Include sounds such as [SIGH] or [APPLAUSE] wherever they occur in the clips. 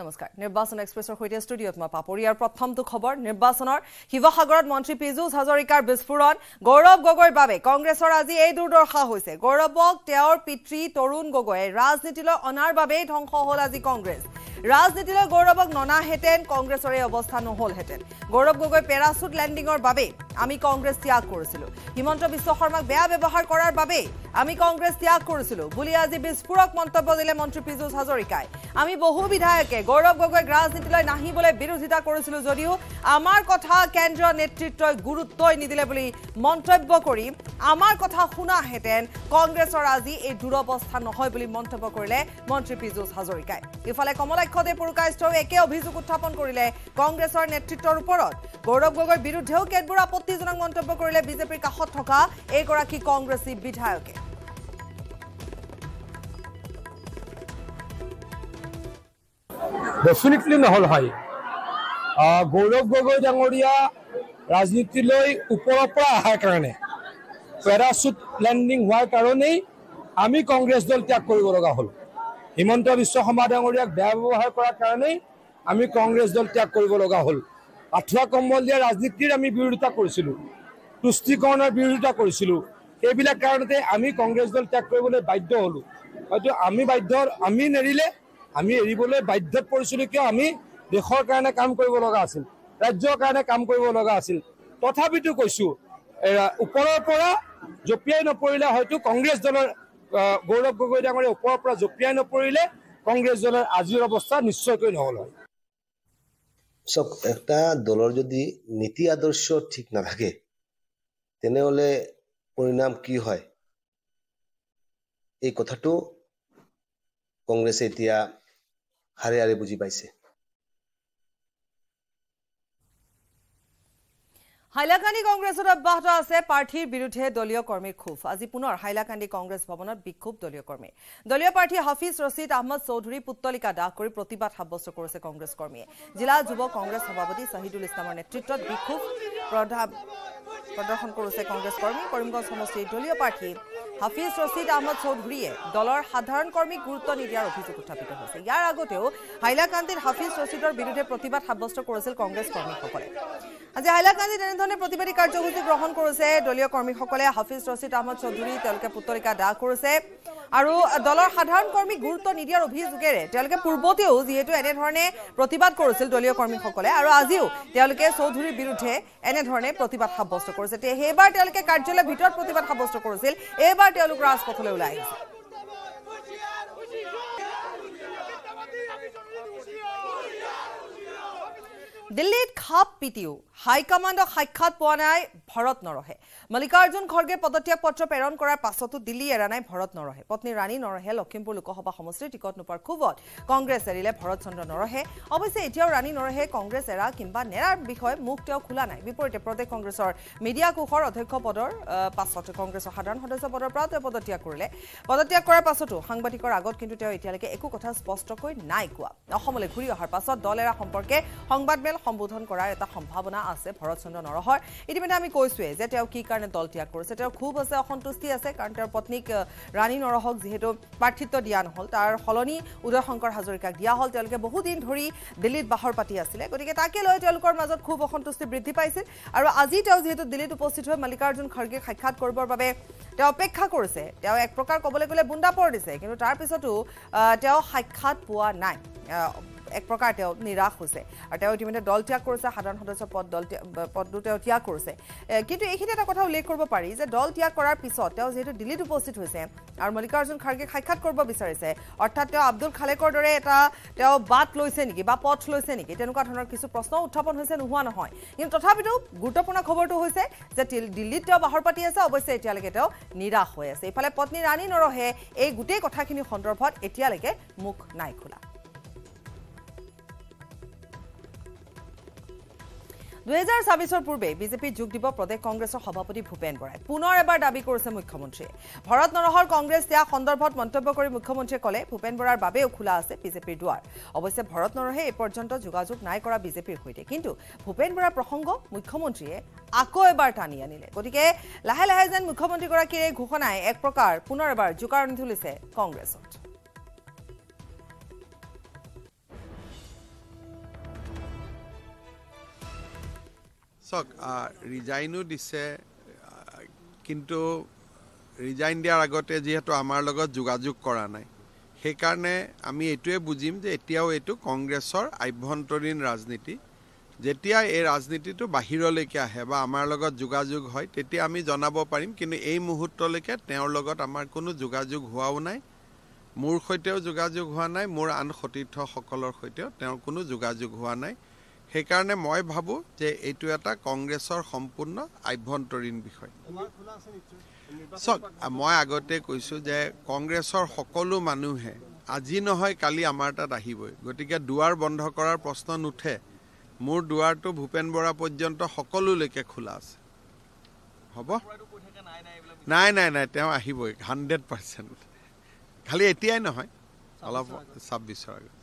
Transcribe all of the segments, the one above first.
নমস্কাৰ নিৰ্বাচন এক্সপ্ৰেছৰ সৈতে ষ্টুডিঅ'ত মই পাপৰীয়াৰ প্ৰথমটো খবৰ নিৰ্বাচনৰ শিৱসাগৰত মন্ত্ৰী পীযুষ হাজৰিকাৰ বিস্ফোৰণ গৌৰৱ গগৈৰ বাবে কংগ্ৰেছৰ আজি এই দুৰ্দশা হৈছে গৌৰৱক তেওঁৰ পিতৃ তৰুণ গগৈয়ে ৰাজনীতিলৈ অনাৰ বাবেই ধবংস হ'ল আজি কংগ্ৰেছ ৰাজনীতিলৈ গৌৰৱক ননাহেঁতেন কংগ্ৰেছৰ এই অৱস্থা নহ'লহেঁতেন গৌৰৱ গগৈ পেৰাচুট লেণ্ডিঙৰ বাবেই আমি কংগ্ৰেছ ত্যাগ কৰিছিলোঁ হিমন্ত বিশ্ব শৰ্মাক বেয়া ব্যৱহাৰ কৰাৰ বাবেই আমি কংগ্ৰেছ ত্যাগ কৰিছিলোঁ বুলি আজি বিস্ফোৰক মন্তব্য দিলে মন্ত্ৰী পীয়ুষ হাজৰিকাই আমি বহু বিধায়কে গৌৰৱ গগৈক ৰাজনীতিলৈ নাহিবলৈ বিৰোধিতা কৰিছিলোঁ যদিও আমাৰ কথা কেন্দ্ৰীয় নেতৃত্বই গুৰুত্বই নিদিলে বুলি মন্তব্য কৰি আমাৰ কথা শুনাহেঁতেন কংগ্ৰেছৰ আজি এই দুৰৱস্থা নহয় বুলি মন্তব্য কৰিলে মন্ত্ৰী পীয়ুষ হাজৰিকাই ইফালে কমলা ৰাখদে পুৰকাষ্ঠৰ একে অভিযোগ উত্থাপন কৰিলে কংগ্ৰেছৰ নেতৃত্বৰ ওপৰত গৌৰৱ গগৈ বিৰুদ্ধেও কেতবোৰ আপত্তিজনক মন্তব্য কৰিলে বিজেপিৰ কাষত থকা এইগৰাকী কংগ্ৰেছী বিধায়কে ডেফিনেটলি নহ'ল হয় গৌৰৱ গগৈ ডাঙৰীয়া ৰাজনীতিলৈ ওপৰৰ পৰা অহাৰ কাৰণে পেৰাচুট লেণ্ডিং হোৱাৰ কাৰণেই আমি কংগ্ৰেছ দল ত্যাগ কৰিব লগা হ'ল হিমন্ত বিশ্ব শৰ্মা ডাঙৰীয়াক বেয়া ব্যৱহাৰ কৰাৰ কাৰণেই আমি কংগ্ৰেছ দল ত্যাগ কৰিব লগা হ'ল আঁঠুৱা কম্বল দিয়া ৰাজনীতিৰ আমি বিৰোধিতা কৰিছিলোঁ তুষ্টিকৰণৰ বিৰোধিতা কৰিছিলোঁ সেইবিলাক কাৰণতে আমি কংগ্ৰেছ দল ত্যাগ কৰিবলৈ বাধ্য হ'লোঁ হয়তো আমি বাধ্য আমি নেৰিলে আমি এৰিবলৈ বাধ্যত পৰিছিলোঁ কিয় আমি দেশৰ কাৰণে কাম কৰিব লগা আছিল ৰাজ্যৰ কাৰণে কাম কৰিব লগা আছিল তথাপিতো কৈছোঁ ওপৰৰ পৰা জঁপিয়াই নপৰিলে হয়তো কংগ্ৰেছ দলৰ গৌৰৱ গগৈ ডাঙৰীয়া ওপৰৰ পৰা জঁপিয়াই নপৰিলে কংগ্ৰেছ দলৰ আজিৰ অৱস্থা নিশ্চয়কৈ নহল হয় চাওক এটা দলৰ যদি নীতি আদৰ্শ ঠিক নাথাকে তেনেহলে পৰিণাম কি হয় এই কথাটো কংগ্ৰেছে এতিয়া হাৰে হাৰে বুজি পাইছে হাইলাকান্দি কংগ্ৰেছত অব্যাহত আছে প্ৰাৰ্থীৰ বিৰুদ্ধে দলীয় কৰ্মীৰ ক্ষোভ আজি পুনৰ হাইলাকান্দি কংগ্ৰেছ ভৱনত বিক্ষোভ দলীয় কৰ্মী দলীয় প্ৰাৰ্থী হাফিজ ৰচিদ আহমদ চৌধুৰী পুত্তলিকা দাহ কৰি প্ৰতিবাদ সাব্যস্ত কৰিছে কংগ্ৰেছ কৰ্মীয়ে জিলা যুৱ কংগ্ৰেছ সভাপতি ছহিদুল ইছলামৰ নেতৃত্বত বিক্ষোভ প্ৰদৰ্শন কৰিছে কংগ্ৰেছ কৰ্মী কৰিমগঞ্জ সমষ্টিৰ দলীয় প্ৰাৰ্থী হাফিজ ৰচিদ আহমদ চৌধুৰীয়ে দলৰ সাধাৰণ কৰ্মীক গুৰুত্ব নিদিয়াৰ অভিযোগ উত্থাপিত হৈছে ইয়াৰ আগতেও হাইলাকান্দিত হাফিজ ৰচিদৰ বিৰুদ্ধে প্ৰতিবাদ সাব্যস্ত কৰিছিল কংগ্ৰেছ কৰ্মীসকলে আজি হাইলাকান্দিত এনেধৰণে প্ৰতিবাদী কাৰ্যসূচী গ্ৰহণ কৰিছে দলীয় কৰ্মীসকলে হাফিজ ৰচিদ আহমদ চৌধুৰী তেওঁলোকে পুতলিকা দাহ কৰিছে আৰু দলৰ সাধাৰণ কৰ্মীক গুৰুত্ব নিদিয়াৰ অভিযোগেৰে তেওঁলোকে পূৰ্বতেও যিহেতু এনেধৰণে প্ৰতিবাদ কৰিছিল দলীয় কৰ্মীসকলে আৰু আজিও তেওঁলোকে চৌধুৰীৰ বিৰুদ্ধে এনেধৰণে প্ৰতিবাদ সাব্যস্ত কৰিছে সেইবাৰ তেওঁলোকে কাৰ্যালয়ৰ ভিতৰত প্ৰতিবাদ সাব্যস্ত কৰিছিল এইবাৰ राजपथ दिल्ली खाप पीतियो হাইকমাণ্ডক সাক্ষাৎ পোৱা নাই ভৰত নৰহে মল্লিকাৰ্জুন খৰ্গে পদত্যাগ পত্ৰ প্ৰেৰণ কৰাৰ পাছতো দিল্লী এৰা নাই ভৰত নৰহে পত্নী ৰাণী নৰহে লখিমপুৰ লোকসভা সমষ্টিৰ টিকট নোপোৱাৰ ক্ষোভত কংগ্ৰেছ এৰিলে ভৰত চন্দ্ৰ নৰহে অৱশ্যে এতিয়াও ৰাণী নৰহে কংগ্ৰেছ এৰা কিম্বা নেৰাৰ বিষয়ে মুখ তেওঁ খোলা নাই বিপৰীতে প্ৰদেশ কংগ্ৰেছৰ মিডিয়া কোষৰ অধ্যক্ষ পদৰ পাছত কংগ্ৰেছৰ সাধাৰণ সদস্য পদৰ পৰাও তেওঁ পদত্যাগ কৰিলে পদত্যাগ কৰাৰ পাছতো সাংবাদিকৰ আগত কিন্তু তেওঁ এতিয়ালৈকে একো কথা স্পষ্টকৈ নাই কোৱা অসমলৈ ঘূৰি অহাৰ পাছত দল এৰা সম্পৰ্কে সংবাদমেল সম্বোধন কৰাৰ এটা সম্ভাৱনা ধাৰণা আছে ভৰতচন্দ্ৰ নৰহৰ ইতিমধ্যে আমি কৈছোৱে যে তেওঁ কি কাৰণে দল ত্যাগ কৰিছে তেওঁ খুব আছে অসন্তুষ্টি আছে কাৰণ তেওঁৰ পত্নীক ৰাণী নৰহক যিহেতু প্ৰাৰ্থিত্ব দিয়া নহ'ল তাৰ সলনি উদয় শংকৰ হাজৰিকাক দিয়া হ'ল তেওঁলোকে বহুদিন ধৰি দিল্লীত বাহৰ পাতি আছিলে গতিকে তাকে লৈ তেওঁলোকৰ মাজত খুব অসন্তুষ্টি বৃদ্ধি পাইছিল আৰু আজি তেওঁ যিহেতু দিল্লীত উপস্থিত হৈ মল্লিকাৰ্জুন খাৰ্গেক সাক্ষাৎ কৰিবৰ বাবে তেওঁ অপেক্ষা কৰিছে তেওঁ এক প্ৰকাৰ ক'বলৈ গ'লে বুন্দাপৰ দিছে কিন্তু তাৰপিছতো তেওঁ সাক্ষাৎ পোৱা নাই এক প্ৰকাৰ তেওঁ নিৰাশ হৈছে আৰু তেওঁ ইতিমধ্যে দল ত্যাগ কৰিছে সাধাৰণ সদস্য পদ দল পদটো তেওঁ ত্যাগ কৰিছে কিন্তু এইখিনি এটা কথা উল্লেখ কৰিব পাৰি যে দল ত্যাগ কৰাৰ পিছত তেওঁ যিহেতু দিল্লীত উপস্থিত হৈছে আৰু মল্লিকাৰ্জুন খাৰ্গেক সাক্ষাৎ কৰিব বিচাৰিছে অৰ্থাৎ তেওঁ আব্দুল খালেকৰ দৰে এটা তেওঁ বাট লৈছে নেকি বা পথ লৈছে নেকি তেনেকুৱা ধৰণৰ কিছু প্ৰশ্ন উত্থাপন হৈছে নোহোৱা নহয় কিন্তু তথাপিতো গুৰুত্বপূৰ্ণ খবৰটো হৈছে যে দিল্লীত তেওঁ বাহৰ পাতি আছে অৱশ্যে এতিয়ালৈকে তেওঁ নিৰাশ হৈ আছে ইফালে পত্নী ৰাণী নৰহে এই গোটেই কথাখিনি সন্দৰ্ভত এতিয়ালৈকে মুখ নাই খোলা দুহেজাৰ ছাব্বিছৰ পূৰ্বে বিজেপিত যোগ দিব প্ৰদেশ কংগ্ৰেছৰ সভাপতি ভূপেন বৰাই পুনৰ এবাৰ দাবী কৰিছে মুখ্যমন্ত্ৰীয়ে ভৰত নৰহৰ কংগ্ৰেছ দিয়া সন্দৰ্ভত মন্তব্য কৰি মুখ্যমন্ত্ৰীয়ে ক'লে ভূপেন বৰাৰ বাবেও খোলা আছে বিজেপিৰ দুৱাৰ অৱশ্যে ভৰত নৰহে এই পৰ্যন্ত যোগাযোগ নাই কৰা বিজেপিৰ সৈতে কিন্তু ভূপেন বৰাৰ প্ৰসংগ মুখ্যমন্ত্ৰীয়ে আকৌ এবাৰ টানি আনিলে গতিকে লাহে লাহে যেন মুখ্যমন্ত্ৰীগৰাকীৰ এই ঘোষণাই এক প্ৰকাৰ পুনৰ এবাৰ জোকাৰণি তুলিছে কংগ্ৰেছত চাওক ৰিজাইনো দিছে কিন্তু ৰিজাইন দিয়াৰ আগতে যিহেতু আমাৰ লগত যোগাযোগ কৰা নাই সেইকাৰণে আমি এইটোৱে বুজিম যে এতিয়াও এইটো কংগ্ৰেছৰ আভ্যন্তৰীণ ৰাজনীতি যেতিয়া এই ৰাজনীতিটো বাহিৰলৈকে আহে বা আমাৰ লগত যোগাযোগ হয় তেতিয়া আমি জনাব পাৰিম কিন্তু এই মুহূৰ্তলৈকে তেওঁৰ লগত আমাৰ কোনো যোগাযোগ হোৱাও নাই মোৰ সৈতেও যোগাযোগ হোৱা নাই মোৰ আন সতীৰ্থসকলৰ সৈতেও তেওঁৰ কোনো যোগাযোগ হোৱা নাই সেইকাৰণে মই ভাবোঁ যে এইটো এটা কংগ্ৰেছৰ সম্পূৰ্ণ আভ্যন্তৰীণ বিষয় চাওক মই আগতে কৈছোঁ যে কংগ্ৰেছৰ সকলো মানুহে আজি নহয় কালি আমাৰ তাত আহিবই গতিকে দুৱাৰ বন্ধ কৰাৰ প্ৰশ্ন নুঠে মোৰ দুৱাৰটো ভূপেন বৰা পৰ্যন্ত সকলোলৈকে খোলা আছে হ'ব নাই নাই নাই তেওঁ আহিবই হাণ্ড্ৰেড পাৰ্চেণ্ট খালি এতিয়াই নহয় অলপ চাব্বিছৰ আগত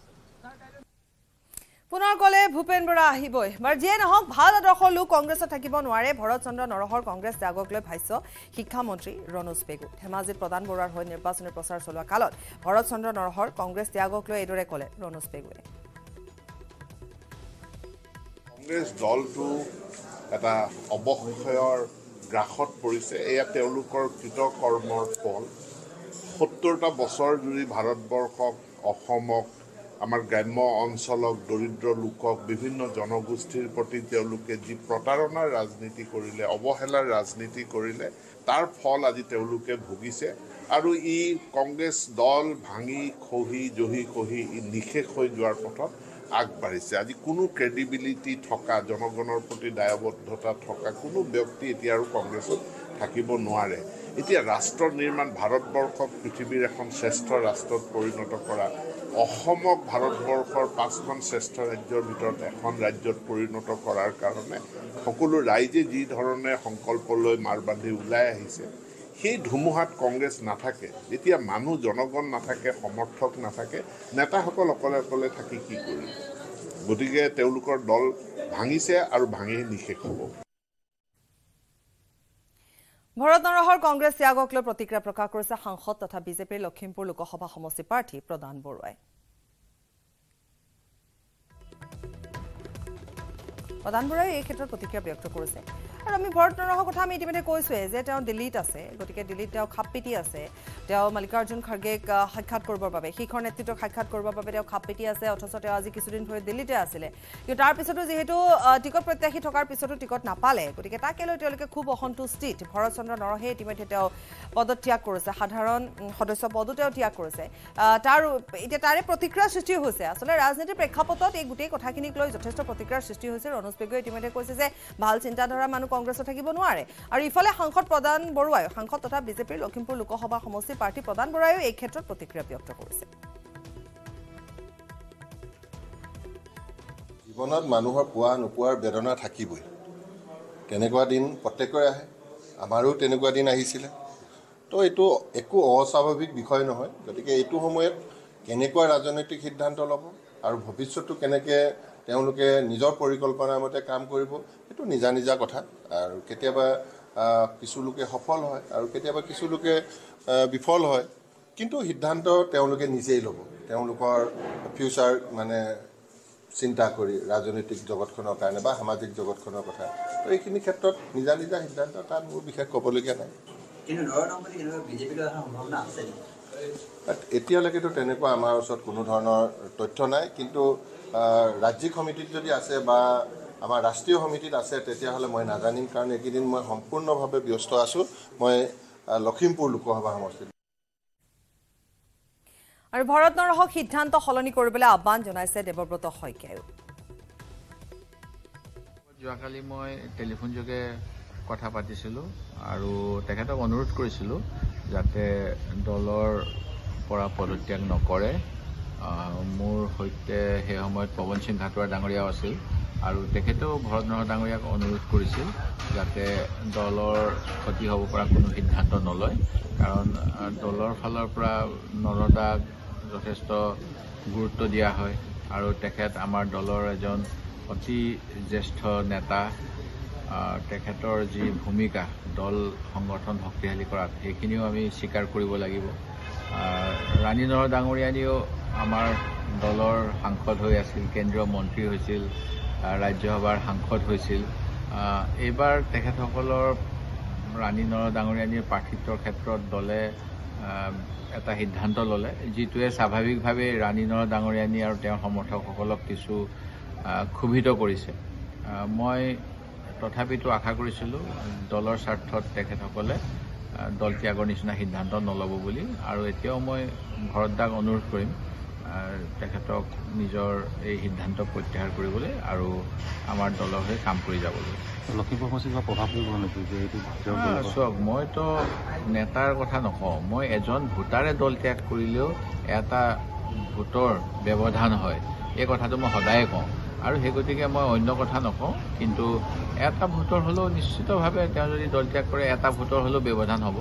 পুনৰ ক'লে ভূপেন বৰা আহিবই বাৰু যিয়ে নহওক ভাল আদৰ্শৰ লোক কংগ্ৰেছত থাকিব নোৱাৰে ভৰত চন্দ্ৰ নৰহৰ কংগ্ৰেছ ত্যাগক লৈ ভাষ্য শিক্ষামন্ত্ৰী ৰণোজ পেগু ধেমাজিত প্ৰদান বৰুৱাৰ হৈ নিৰ্বাচনী প্ৰচাৰ চলোৱা কালত ভৰত চন্দ্ৰ নৰহৰ কংগ্ৰেছ ত্যাগক লৈ এইদৰে ক'লে ৰণোজ পেগুৱে কংগ্ৰেছ দলটো এটা অৱশেষৰ গ্ৰাসত পৰিছে এয়া তেওঁলোকৰ কৃতকৰ্মৰ ফল সত্তৰটা বছৰ জুৰি ভাৰতবৰ্ষক অসমক আমাৰ গ্ৰাম্য অঞ্চলক দৰিদ্ৰ লোকক বিভিন্ন জনগোষ্ঠীৰ প্ৰতি তেওঁলোকে যি প্ৰতাৰণাৰ ৰাজনীতি কৰিলে অৱহেলাৰ ৰাজনীতি কৰিলে তাৰ ফল আজি তেওঁলোকে ভুগিছে আৰু ই কংগ্ৰেছ দল ভাঙি খহি জহি খহি ই নিশেষ হৈ যোৱাৰ পথত আগবাঢ়িছে আজি কোনো ক্ৰেডিবিলিটি থকা জনগণৰ প্ৰতি দায়বদ্ধতা থকা কোনো ব্যক্তি এতিয়া আৰু কংগ্ৰেছত থাকিব নোৱাৰে এতিয়া ৰাষ্ট্ৰ নিৰ্মাণ ভাৰতবৰ্ষক পৃথিৱীৰ এখন শ্ৰেষ্ঠ ৰাষ্ট্ৰত পৰিণত কৰা অসমক ভাৰতবৰ্ষৰ পাঁচখন শ্ৰেষ্ঠ ৰাজ্যৰ ভিতৰত এখন ৰাজ্যত পৰিণত কৰাৰ কাৰণে সকলো ৰাইজে যি ধৰণে সংকল্প লৈ মাৰ বান্ধি ওলাই আহিছে সেই ধুমুহাত কংগ্ৰেছ নাথাকে যেতিয়া মানুহ জনগণ নাথাকে সমৰ্থক নাথাকে নেতাসকল অকলে অকলে থাকি কি কৰিব গতিকে তেওঁলোকৰ দল ভাঙিছে আৰু ভাঙি নিশেষ হ'ব ভৰত নৰহৰ কংগ্ৰেছ ত্যাগক লৈ প্ৰতিক্ৰিয়া প্ৰকাশ কৰিছে সাংসদ তথা বিজেপিৰ লখিমপুৰ লোকসভা সমষ্টি প্ৰাৰ্থী প্ৰদান বৰুৱাই প্ৰদান বৰুৱাই এই ক্ষেত্ৰত প্ৰতিক্ৰিয়া ব্যক্ত কৰিছে আৰু আমি ভৰত নৰহৰ কথা আমি ইতিমধ্যে কৈছোৱেই যে তেওঁ দিল্লীত আছে গতিকে দিল্লীত তেওঁ খাপ পিটি আছে তেওঁ মালিকাৰ্জুন খাৰ্গেক সাক্ষাৎ কৰিবৰ বাবে শিখৰ নেতৃত্বক সাক্ষাৎ কৰিবৰ বাবে তেওঁ খাপ পিটি আছে অথচ তেওঁ আজি কিছুদিন ধৰি দিল্লীতে আছিলে কিন্তু তাৰপিছতো যিহেতু টিকট প্ৰত্যাশী থকাৰ পিছতো টিকট নাপালে গতিকে তাকে লৈ তেওঁলোকে খুব অসন্তুষ্টিত ভৰত চন্দ্ৰ নৰহে ইতিমধ্যে তেওঁ পদত ত্যাগ কৰিছে সাধাৰণ সদস্য পদো তেওঁ ত্যাগ কৰিছে তাৰ এতিয়া তাৰে প্ৰতিক্ৰিয়াৰ সৃষ্টি হৈছে আচলতে ৰাজনীতিৰ প্ৰেক্ষাপটত এই গোটেই কথাখিনিক লৈ যথেষ্ট প্ৰতিক্ৰিয়াৰ সৃষ্টি হৈছে ৰণোজ পেগুৱে ইতিমধ্যে কৈছে যে ভাল চিন্তাধাৰা মানুহ কংগ্ৰেছত থাকিব নোৱাৰে আৰু ইফালে সাংসদ প্ৰদান বৰুৱাই সাংসদ তথা বিজেপিৰ লখিমপুৰ লোকসভা সমষ্টিৰ প্ৰাৰ্থী প্ৰদান বৰুৱাইও এই ক্ষেত্ৰত প্ৰতিক্ৰিয়া ব্যক্ত কৰিছে জীৱনত মানুহৰ পোৱা নোপোৱাৰ বেদনা থাকিবই তেনেকুৱা দিন প্ৰত্যেকৰে আহে আমাৰো তেনেকুৱা দিন আহিছিলে তো এইটো একো অস্বাভাৱিক বিষয় নহয় গতিকে এইটো সময়ত কেনেকুৱা ৰাজনৈতিক সিদ্ধান্ত ল'ব আৰু ভৱিষ্যতটো কেনেকৈ তেওঁলোকে নিজৰ পৰিকল্পনাৰ মতে কাম কৰিব সেইটো নিজা নিজা কথা আৰু কেতিয়াবা কিছু লোকে সফল হয় আৰু কেতিয়াবা কিছু লোকে বিফল হয় কিন্তু সিদ্ধান্ত তেওঁলোকে নিজেই ল'ব তেওঁলোকৰ ফিউচাৰ মানে চিন্তা কৰি ৰাজনৈতিক জগতখনৰ কাৰণে বা সামাজিক জগতখনৰ কথা তো এইখিনি ক্ষেত্ৰত নিজা নিজা সিদ্ধান্ত তাত মোৰ বিশেষ ক'বলগীয়া নাই এতিয়ালৈকেতো তেনেকুৱা আমাৰ ওচৰত কোনো ধৰণৰ তথ্য নাই কিন্তু ৰাজ্যিক সমিতিত যদি আছে বা আমাৰ ৰাষ্ট্ৰীয় সমিতিত আছে তেতিয়াহ'লে মই নাজানিম কাৰণ এইকেইদিন মই সম্পূৰ্ণভাৱে ব্যস্ত আছোঁ মই লখিমপুৰ লোকসভা সমষ্টিত আৰু ভৰত নৰহক সিদ্ধান্ত সলনি কৰিবলৈ আহ্বান জনাইছে দেৱব্ৰত শইকীয়ায়ো যোৱাকালি মই টেলিফোন যোগে কথা পাতিছিলোঁ আৰু তেখেতক অনুৰোধ কৰিছিলোঁ যাতে দলৰ পৰা পদত্যাগ নকৰে মোৰ সৈতে সেই সময়ত পৱন সিং ঘাটোৱাৰ ডাঙৰীয়াও আছিল আৰু তেখেতেও ভৰত ভৰতনাৰ ডাঙৰীয়াক অনুৰোধ কৰিছিল যাতে দলৰ ক্ষতি হ'ব পৰা কোনো সিদ্ধান্ত নলয় কাৰণ দলৰ ফালৰ পৰা নৰদাক যথেষ্ট গুৰুত্ব দিয়া হয় আৰু তেখেত আমাৰ দলৰ এজন অতি জ্যেষ্ঠ নেতা তেখেতৰ যি ভূমিকা দল সংগঠন শক্তিশালী কৰাত সেইখিনিও আমি স্বীকাৰ কৰিব লাগিব ৰাণী নৰ ডাঙৰীয়ানীও আমাৰ দলৰ সাংসদ হৈ আছিল কেন্দ্ৰীয় মন্ত্ৰী হৈছিল ৰাজ্যসভাৰ সাংসদ হৈছিল এইবাৰ তেখেতসকলৰ ৰাণী নৰ ডাঙৰীয়ানীৰ প্ৰাৰ্থিত্বৰ ক্ষেত্ৰত দলে এটা সিদ্ধান্ত ল'লে যিটোৱে স্বাভাৱিকভাৱে ৰাণী নৰ ডাঙৰীয়ানী আৰু তেওঁৰ সমৰ্থকসকলক কিছু ক্ষোভিত কৰিছে মই তথাপিতো আশা কৰিছিলোঁ দলৰ স্বাৰ্থত তেখেতসকলে দল ত্যাগৰ নিচিনা সিদ্ধান্ত নল'ব বুলি আৰু এতিয়াও মই ভৰত অনুৰোধ কৰিম তেখেতক নিজৰ এই সিদ্ধান্ত প্ৰত্যাহাৰ কৰিবলৈ আৰু আমাৰ দলৰ হৈ কাম কৰি যাবলৈ লখিমপুৰ সমষ্টিত কিবা প্ৰভাৱ পৰিব নেকি যে এইটো চাওক মইতো নেতাৰ কথা নকওঁ মই এজন ভোটাৰে দল ত্যাগ কৰিলেও এটা ভোটৰ ব্যৱধান হয় এই কথাটো মই সদায়ে কওঁ আৰু সেই গতিকে মই অন্য কথা নকওঁ কিন্তু এটা ভোটৰ হ'লেও নিশ্চিতভাৱে তেওঁ যদি দল ত্যাগ কৰে এটা ভোটৰ হ'লেও ব্যৱধান হ'ব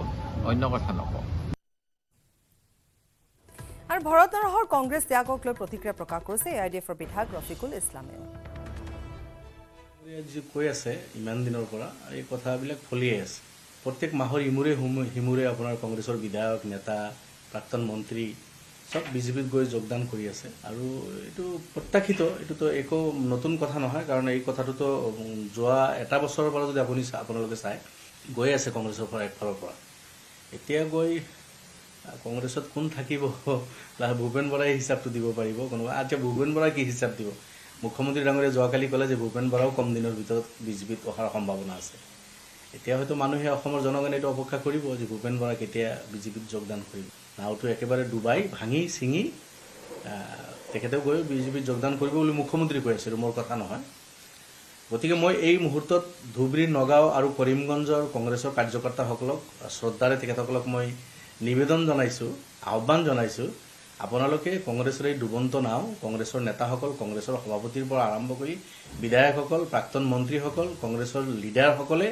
অন্য কথা নকওঁ আৰ ভৰত নৰহৰ কংগ্ৰেস ত্যাগক লো প্ৰতিক্ৰিয়া প্ৰকাশ কৰেছে এআইডিএফৰ বিধায়ক ৰফিকুল ইসলামে কৈ আছে ইমান দিনৰ পৰা এই কথাবিলাক ফলিয়ে আছে প্ৰত্যেক মাহৰ ইমূৰে সিমূৰে আপোনাৰ কংগ্ৰেছৰ বিধায়ক নেতা প্ৰাক্তন মন্ত্ৰী চব বিজেপিত গৈ যোগদান কৰি আছে আৰু এইটো প্ৰত্যাশিত এইটোতো একো নতুন কথা নহয় কাৰণ এই কথাটোতো যোৱা এটা বছৰৰ পৰা যদি আপুনি আপোনালোকে চায় গৈ আছে কংগ্ৰেছৰ পৰা একফালৰ পৰা এতিয়া গৈ কংগ্ৰেছত কোন থাকিব [LAUGHS] ভূপেন বৰাই হিচাপটো দিব পাৰিব কোনোবা এতিয়া ভূপেন বৰাই কি হিচাপ দিব মুখ্যমন্ত্ৰী ডাঙৰীয়া যোৱাকালি ক'লে যে ভূপেন বৰাও কম দিনৰ ভিতৰত বিজেপিত অহাৰ সম্ভাৱনা আছে এতিয়া হয়তো মানুহে অসমৰ জনগণে এইটো অপেক্ষা কৰিব যে ভূপেন বৰা কেতিয়া বিজেপিত যোগদান কৰিব নাওটো একেবাৰে ডুবাই ভাঙি ছিঙি তেখেতেও গৈ বিজেপিত যোগদান কৰিব বুলি মুখ্যমন্ত্ৰী কৈ আছিলোঁ মোৰ কথা নহয় গতিকে মই এই মুহূৰ্তত ধুবুৰী নগাঁও আৰু কৰিমগঞ্জৰ কংগ্ৰেছৰ কাৰ্যকৰ্তাসকলক শ্ৰদ্ধাৰে তেখেতসকলক মই নিবেদন জনাইছোঁ আহ্বান জনাইছোঁ আপোনালোকে কংগ্ৰেছৰ এই ডুবন্ত নাও কংগ্ৰেছৰ নেতাসকল কংগ্ৰেছৰ সভাপতিৰ পৰা আৰম্ভ কৰি বিধায়কসকল প্ৰাক্তন মন্ত্ৰীসকল কংগ্ৰেছৰ লিডাৰসকলে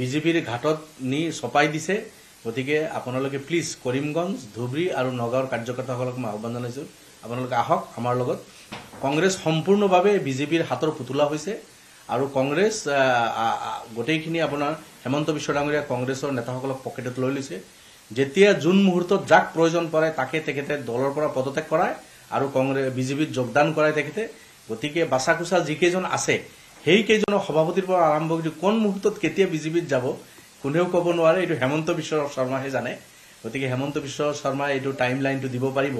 বিজেপিৰ ঘাটত নি চপাই দিছে গতিকে আপোনালোকে প্লিজ কৰিমগঞ্জ ধুবুৰী আৰু নগাঁৱৰ কাৰ্যকৰ্তাসকলক মই আহ্বান জনাইছোঁ আপোনালোকে আহক আমাৰ লগত কংগ্ৰেছ সম্পূৰ্ণভাৱে বিজেপিৰ হাতৰ পুতলা হৈছে আৰু কংগ্ৰেছ গোটেইখিনি আপোনাৰ হেমন্ত বিশ্ব ডাঙৰীয়া কংগ্ৰেছৰ নেতাসকলক পকেটত লৈ লৈছে যেতিয়া যোন মুহূৰ্তত যাক প্ৰয়োজন পৰে তাকে তেখেতে দলৰ পৰা পদত্যাগ কৰায় আৰু কংগ্ৰেছ বিজেপিত যোগদান কৰায় তেখেতে গতিকে বাচা কোচা যিকেইজন আছে সেইকেইজনৰ সভাপতিৰ পৰা আৰম্ভ কৰি কোন মুহূৰ্তত কেতিয়া বিজেপিত যাব কোনেও ক'ব নোৱাৰে এইটো হেমন্ত বিশ্ব শৰ্মাহে জানে গতিকে হেমন্ত বিশ্ব শৰ্মাই এইটো টাইম লাইনটো দিব পাৰিব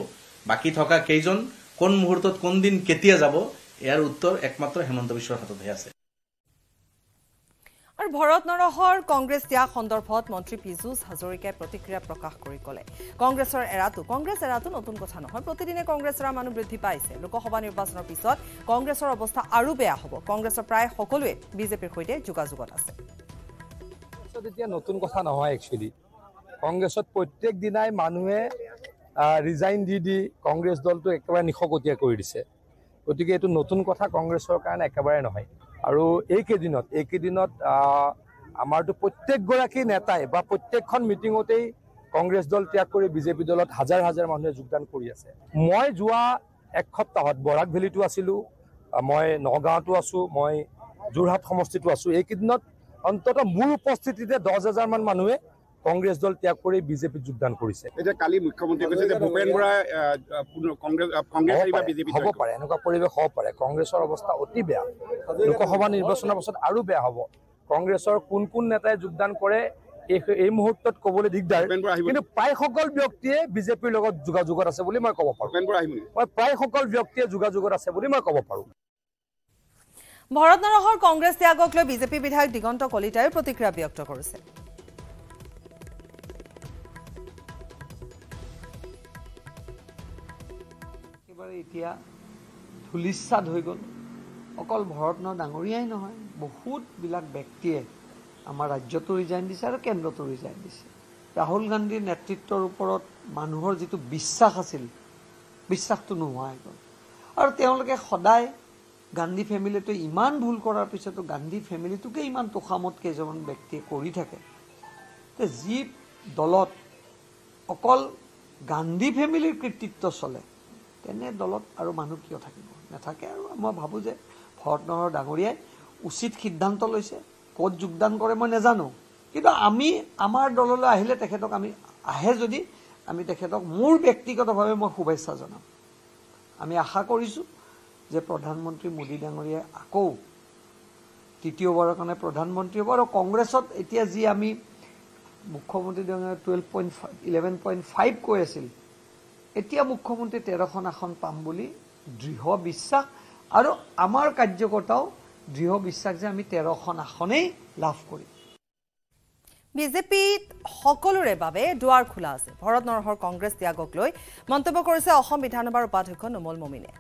বাকী থকা কেইজন কোন মুহূৰ্তত কোন দিন কেতিয়া যাব ইয়াৰ উত্তৰ একমাত্ৰ হেমন্ত বিশ্বৰ হাততহে আছে আৰু ভৰত নৰহৰ কংগ্ৰেছ ত্যাগ সন্দৰ্ভত মন্ত্ৰী পীযুষ হাজৰিকাই প্ৰতিক্ৰিয়া প্ৰকাশ কৰি ক'লে কংগ্ৰেছৰ এৰাটো কংগ্ৰেছ এৰাটো নতুন কথা নহয় প্ৰতিদিনে কংগ্ৰেছৰ মানুহ বৃদ্ধি পাইছে লোকসভা নিৰ্বাচনৰ পিছত কংগ্ৰেছৰ অৱস্থা আৰু বেয়া হ'ব কংগ্ৰেছৰ প্ৰায় সকলোৱে বিজেপিৰ সৈতে যোগাযোগত আছে এতিয়া নতুন কথা নহয় একচুৱেলি কংগ্ৰেছত প্ৰত্যেক দিনাই মানুহে ৰিজাইন দি দি কংগ্ৰেছ দলটো একেবাৰে নিশকতীয়া কৰি দিছে গতিকে এইটো নতুন কথা কংগ্ৰেছৰ কাৰণে একেবাৰে নহয় আৰু এইকেইদিনত এইকেইদিনত আমাৰতো প্ৰত্যেকগৰাকী নেতাই বা প্ৰত্যেকখন মিটিঙতেই কংগ্ৰেছ দল ত্যাগ কৰি বিজেপি দলত হাজাৰ হাজাৰ মানুহে যোগদান কৰি আছে মই যোৱা এক সপ্তাহত বৰাক ভেলীটো আছিলোঁ মই নগাঁৱতো আছোঁ মই যোৰহাট সমষ্টিটো আছোঁ এইকেইদিনত অন্ততঃ মোৰ উপস্থিতিতে দহ হাজাৰমান মানুহে কংগ্ৰেছ দল ত্যাগ কৰি বিজেপিত যোগদান কৰিছে এতিয়া কালি মুখ্যমন্ত্ৰী কৈছে যে ভূপেন বৰা হ'ব পাৰে এনেকুৱা পৰিৱেশ হ'ব পাৰে কংগ্ৰেছৰ অৱস্থা অতি বেয়া লোকসভা নিৰ্বাচনৰ পাছত আৰু বেয়া হ'ব কংগ্ৰেছৰ কোন কোন নেতাই যোগদান কৰে এই এই মুহূৰ্তত ক'বলৈ দিগদাৰ কিন্তু প্ৰায়সকল ব্যক্তিয়ে বিজেপিৰ লগত যোগাযোগত আছে বুলি মই ক'ব পাৰোঁ মই প্ৰায়সকল ব্যক্তিয়ে যোগাযোগত আছে বুলি মই ক'ব পাৰোঁ ভৰত নৰহৰ কংগ্ৰেছ ত্যাগক লৈ বিজেপি বিধায়ক দিগন্ত কলিতায়ো প্ৰতিক্ৰিয়া ব্যক্ত কৰিছে এতিয়া ধূলিচ্ছাদ হৈ গ'ল অকল ভৰত ভৰতনাথ ডাঙৰীয়াই নহয় বহুতবিলাক ব্যক্তিয়ে আমাৰ ৰাজ্যতো ৰিজাইন দিছে আৰু কেন্দ্ৰতো ৰিজাইন দিছে ৰাহুল গান্ধীৰ নেতৃত্বৰ ওপৰত মানুহৰ যিটো বিশ্বাস আছিল বিশ্বাসটো নোহোৱা হৈ গ'ল আৰু তেওঁলোকে সদায় গান্ধী ফেমিলিটোৱে ইমান ভুল কৰাৰ পিছতো গান্ধী ফেমিলিটোকে ইমান তোষামত কেইজনমান ব্যক্তিয়ে কৰি থাকে যি দলত অকল গান্ধী ফেমিলিৰ কৃতিত্ব চলে তেনে দলত আৰু মানুহ কিয় থাকিব নাথাকে আৰু মই ভাবোঁ যে ভৰতনহৰ ডাঙৰীয়াই উচিত সিদ্ধান্ত লৈছে ক'ত যোগদান কৰে মই নাজানো কিন্তু আমি আমাৰ দললৈ আহিলে তেখেতক আমি আহে যদি আমি তেখেতক মোৰ ব্যক্তিগতভাৱে মই শুভেচ্ছা জনাম আমি আশা কৰিছোঁ যে প্ৰধানমন্ত্ৰী মোদী ডাঙৰীয়াই আকৌ তৃতীয়বাৰৰ কাৰণে প্ৰধানমন্ত্ৰী হ'ব আৰু কংগ্ৰেছত এতিয়া যি আমি মুখ্যমন্ত্ৰী ডাঙৰীয়াই twelve point five eleven point five কৈ আছিল এতিয়া মুখ্যমন্ত্ৰী তেৰখন আসন পাম বুলি দৃঢ় বিশ্বাস আৰু আমাৰ কাৰ্যকৰ্তাও দৃঢ় বিশ্বাস যে আমি তেৰখন আসনেই লাভ কৰিম বিজেপিত সকলোৰে বাবে দুৱাৰ খোলা আছে ভৰত নৰহৰ কংগ্ৰেছ ত্যাগক লৈ মন্তব্য কৰিছে অসম বিধানসভাৰ উপাধ্যক্ষ নোমল মমিনে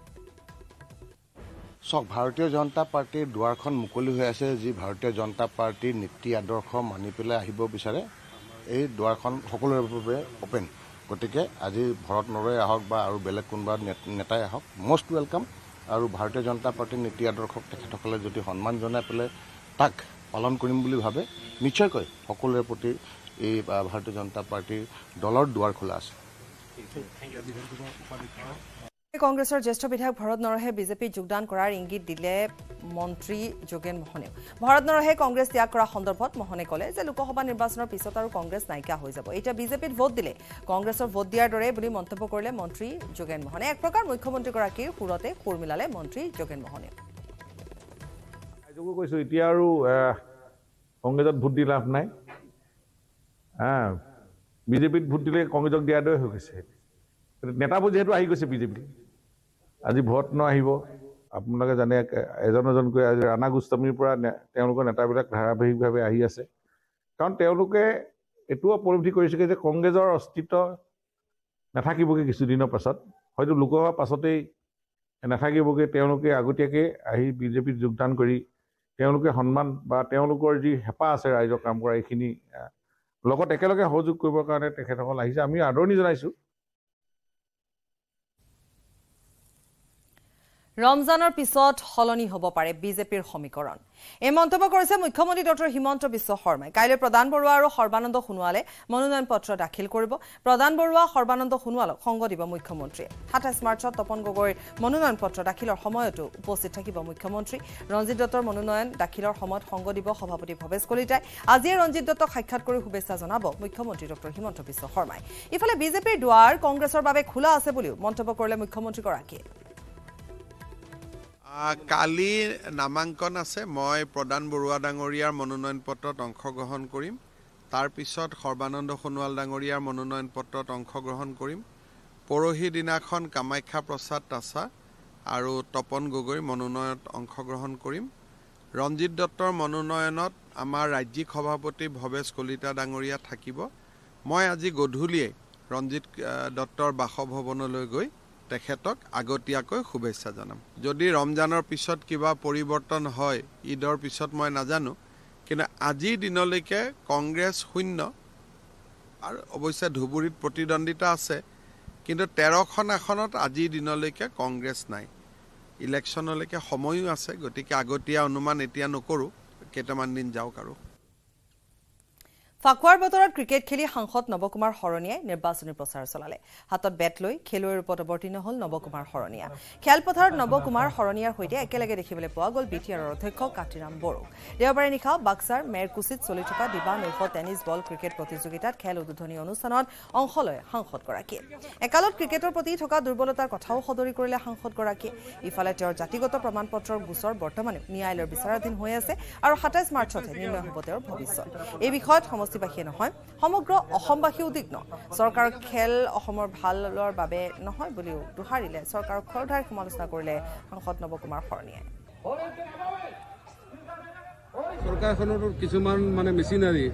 চাওক ভাৰতীয় জনতা পাৰ্টীৰ দুৱাৰখন মুকলি হৈ আছে যি ভাৰতীয় জনতা পাৰ্টীৰ নীতি আদৰ্শ মানি পেলাই আহিব বিচাৰে এই দুৱাৰখন সকলোৰে বাবে অপেন গতিকে আজি ভৰত নৰৈ আহক বা আৰু বেলেগ কোনোবা নেতাই আহক মষ্ট ৱেলকাম আৰু ভাৰতীয় জনতা পাৰ্টীৰ নীতি আদৰ্শক তেখেতসকলে যদি সন্মান জনাই পেলাই তাক পালন কৰিম বুলি ভাবে নিশ্চয়কৈ সকলোৰে প্ৰতি এই ভাৰতীয় জনতা পাৰ্টীৰ দলৰ দুৱাৰ খোলা আছে থেংক ইউ কংগ্ৰেছৰ জ্যেষ্ঠ বিধায়ক ভৰত নৰহে বিজেপিত যোগদান কৰাৰ ইংগিত দিলে মন্ত্ৰী যোগেন মোহনেও ভৰত নৰহে কংগ্ৰেছ ত্যাগ কৰা সন্দৰ্ভত মোহনে ক'লে যে লোকসভা নিৰ্বাচনৰ পিছত আৰু কংগ্ৰেছ নাইকিয়া হৈ যাব এতিয়া বিজেপিত ভোট দিলে কংগ্ৰেছৰ ভোট দিয়াৰ দৰে বুলি মন্তব্য কৰিলে মন্ত্ৰী যোগেন মোহনে এক প্ৰকাৰ মুখ্যমন্ত্ৰীগৰাকীৰ সুৰতে সুৰ মিলালে মন্ত্ৰী যোগেন মোহনেও ৰাইজকো এতিয়া আৰু কংগ্ৰেছত ভোট দি লাভ নাই বিজেপিত ভোট দিলে কংগ্ৰেছক দিয়াৰ দৰে হৈ গৈছে নেতাবোৰ যিহেতু আহি গৈছে বিজেপি আজি ভোট ন আহিব আপোনালোকে জানে এজন এজনকৈ আজি ৰাণা গোস্বামীৰ পৰা তেওঁলোকৰ নেতাবিলাক ধাৰাবাহিকভাৱে আহি আছে কাৰণ তেওঁলোকে এইটো উপলব্ধি কৰিছেগৈ যে কংগ্ৰেছৰ অস্তিত্ব নাথাকিবগৈ কিছুদিনৰ পাছত হয়তো লোকসভাৰ পাছতেই নাথাকিবগৈ তেওঁলোকে আগতীয়াকৈ আহি বিজেপিত যোগদান কৰি তেওঁলোকে সন্মান বা তেওঁলোকৰ যি হেঁপাহ আছে ৰাইজৰ কাম কৰা এইখিনি লগত একেলগে সহযোগ কৰিবৰ কাৰণে তেখেতসকল আহিছে আমি আদৰণি জনাইছোঁ ৰমজানৰ পিছত সলনি হ'ব পাৰে বিজেপিৰ সমীকৰণ এই মন্তব্য কৰিছে মুখ্যমন্ত্ৰী ডঃ হিমন্ত বিশ্ব শৰ্মাই কাইলৈ প্ৰদান বৰুৱা আৰু সৰ্বানন্দ সোণোৱালে মনোনয়ন পত্ৰ দাখিল কৰিব প্ৰদান বৰুৱা সৰ্বানন্দ সোণোৱালক সংগ দিব মুখ্যমন্ত্ৰীয়ে সাতাইছ মাৰ্চত তপন গগৈৰ মনোনয়ন পত্ৰ দাখিলৰ সময়তো উপস্থিত থাকিব মুখ্যমন্ত্ৰী ৰঞ্জিত দত্তৰ মনোনয়ন দাখিলৰ সময়ত সংগ দিব সভাপতি ভৱেশ কলিতাই আজিয়ে ৰঞ্জিত দত্তক সাক্ষাৎ কৰি শুভেচ্ছা জনাব মুখ্যমন্ত্ৰী ডঃ হিমন্ত বিশ্ব শৰ্মাই ইফালে বিজেপিৰ দুৱাৰ কংগ্ৰেছৰ বাবে খোলা আছে বুলিও মন্তব্য কৰিলে মুখ্যমন্ত্ৰীগৰাকীয়ে কালি নামাংকন আছে মই প্ৰদান বৰুৱা ডাঙৰীয়াৰ মনোনয়ন পত্ৰত অংশগ্ৰহণ কৰিম তাৰপিছত সৰ্বানন্দ সোণোৱাল ডাঙৰীয়াৰ মনোনয়ন পত্ৰত অংশগ্ৰহণ কৰিম পৰহি দিনাখন কামাখ্যা প্ৰসাদ তাছা আৰু তপন গগৈৰ মনোনয়নত অংশগ্ৰহণ কৰিম ৰঞ্জিত দত্তৰ মনোনয়নত আমাৰ ৰাজ্যিক সভাপতি ভৱেশ কলিতা ডাঙৰীয়া থাকিব মই আজি গধূলিয়ে ৰঞ্জিত দত্তৰ বাসভৱনলৈ গৈ তেখেতক আগতীয়াকৈ শুভেচ্ছা জনাম যদি ৰমজানৰ পিছত কিবা পৰিৱৰ্তন হয় ঈদৰ পিছত মই নাজানো কিন্তু আজিৰ দিনলৈকে কংগ্ৰেছ শূন্য আৰু অৱশ্যে ধুবুৰীত প্ৰতিদ্বন্দ্বিতা আছে কিন্তু তেৰখন আসনত আজিৰ দিনলৈকে কংগ্ৰেছ নাই ইলেকশ্যনলৈকে সময়ো আছে গতিকে আগতীয়া অনুমান এতিয়া নকৰোঁ কেইটামান দিন যাওক আৰু ফাকুৱাৰ বতৰত ক্ৰিকেট খেলি সাংসদ নৱকুমাৰ শৰণীয়াই নিৰ্বাচনী প্ৰচাৰ চলালে হাতত বেট লৈ খেলুৱৈৰ ৰূপত অৱতীৰ্ণ হ'ল নৱকুমাৰ শৰণীয়া খেলপথাৰত নৱকুমাৰ শৰণীয়াৰ সৈতে একেলগে দেখিবলৈ পোৱা গ'ল বি টি আৰৰ অধ্যক্ষ কাতিৰাম বড়োক দেওবাৰে নিশা বাক্সাৰ মেৰকুচিত চলি থকা দিবা নৈশ টেনিছ বল ক্ৰিকেট প্ৰতিযোগিতাত খেল উদ্বোধনী অনুষ্ঠানত অংশ লয় সাংসদগৰাকীয়ে একালত ক্ৰিকেটৰ প্ৰতি থকা দুৰ্বলতাৰ কথাও সদৰি কৰিলে সাংসদগৰাকীয়ে ইফালে তেওঁৰ জাতিগত প্ৰমাণ পত্ৰৰ গোচৰ বৰ্তমানেও ন্যায়ালয়ৰ বিচাৰাধীন হৈ আছে আৰু সাতাইছ মাৰ্চতহে নিৰ্ণয় হ'ব তেওঁৰ ভৱিষ্যত এই বিষয়ত অমাৱস্যাবাসীয়ে নহয় সমগ্ৰ অসমবাসী উদ্বিগ্ন চৰকাৰক খেল অসমৰ ভালৰ বাবে নহয় বুলিও দোহাৰিলে চৰকাৰক খৰধাৰ সমালোচনা কৰিলে সাংসদ নৱকুমাৰ শৰণীয়ে চৰকাৰখনৰ কিছুমান মানে মেচিনাৰী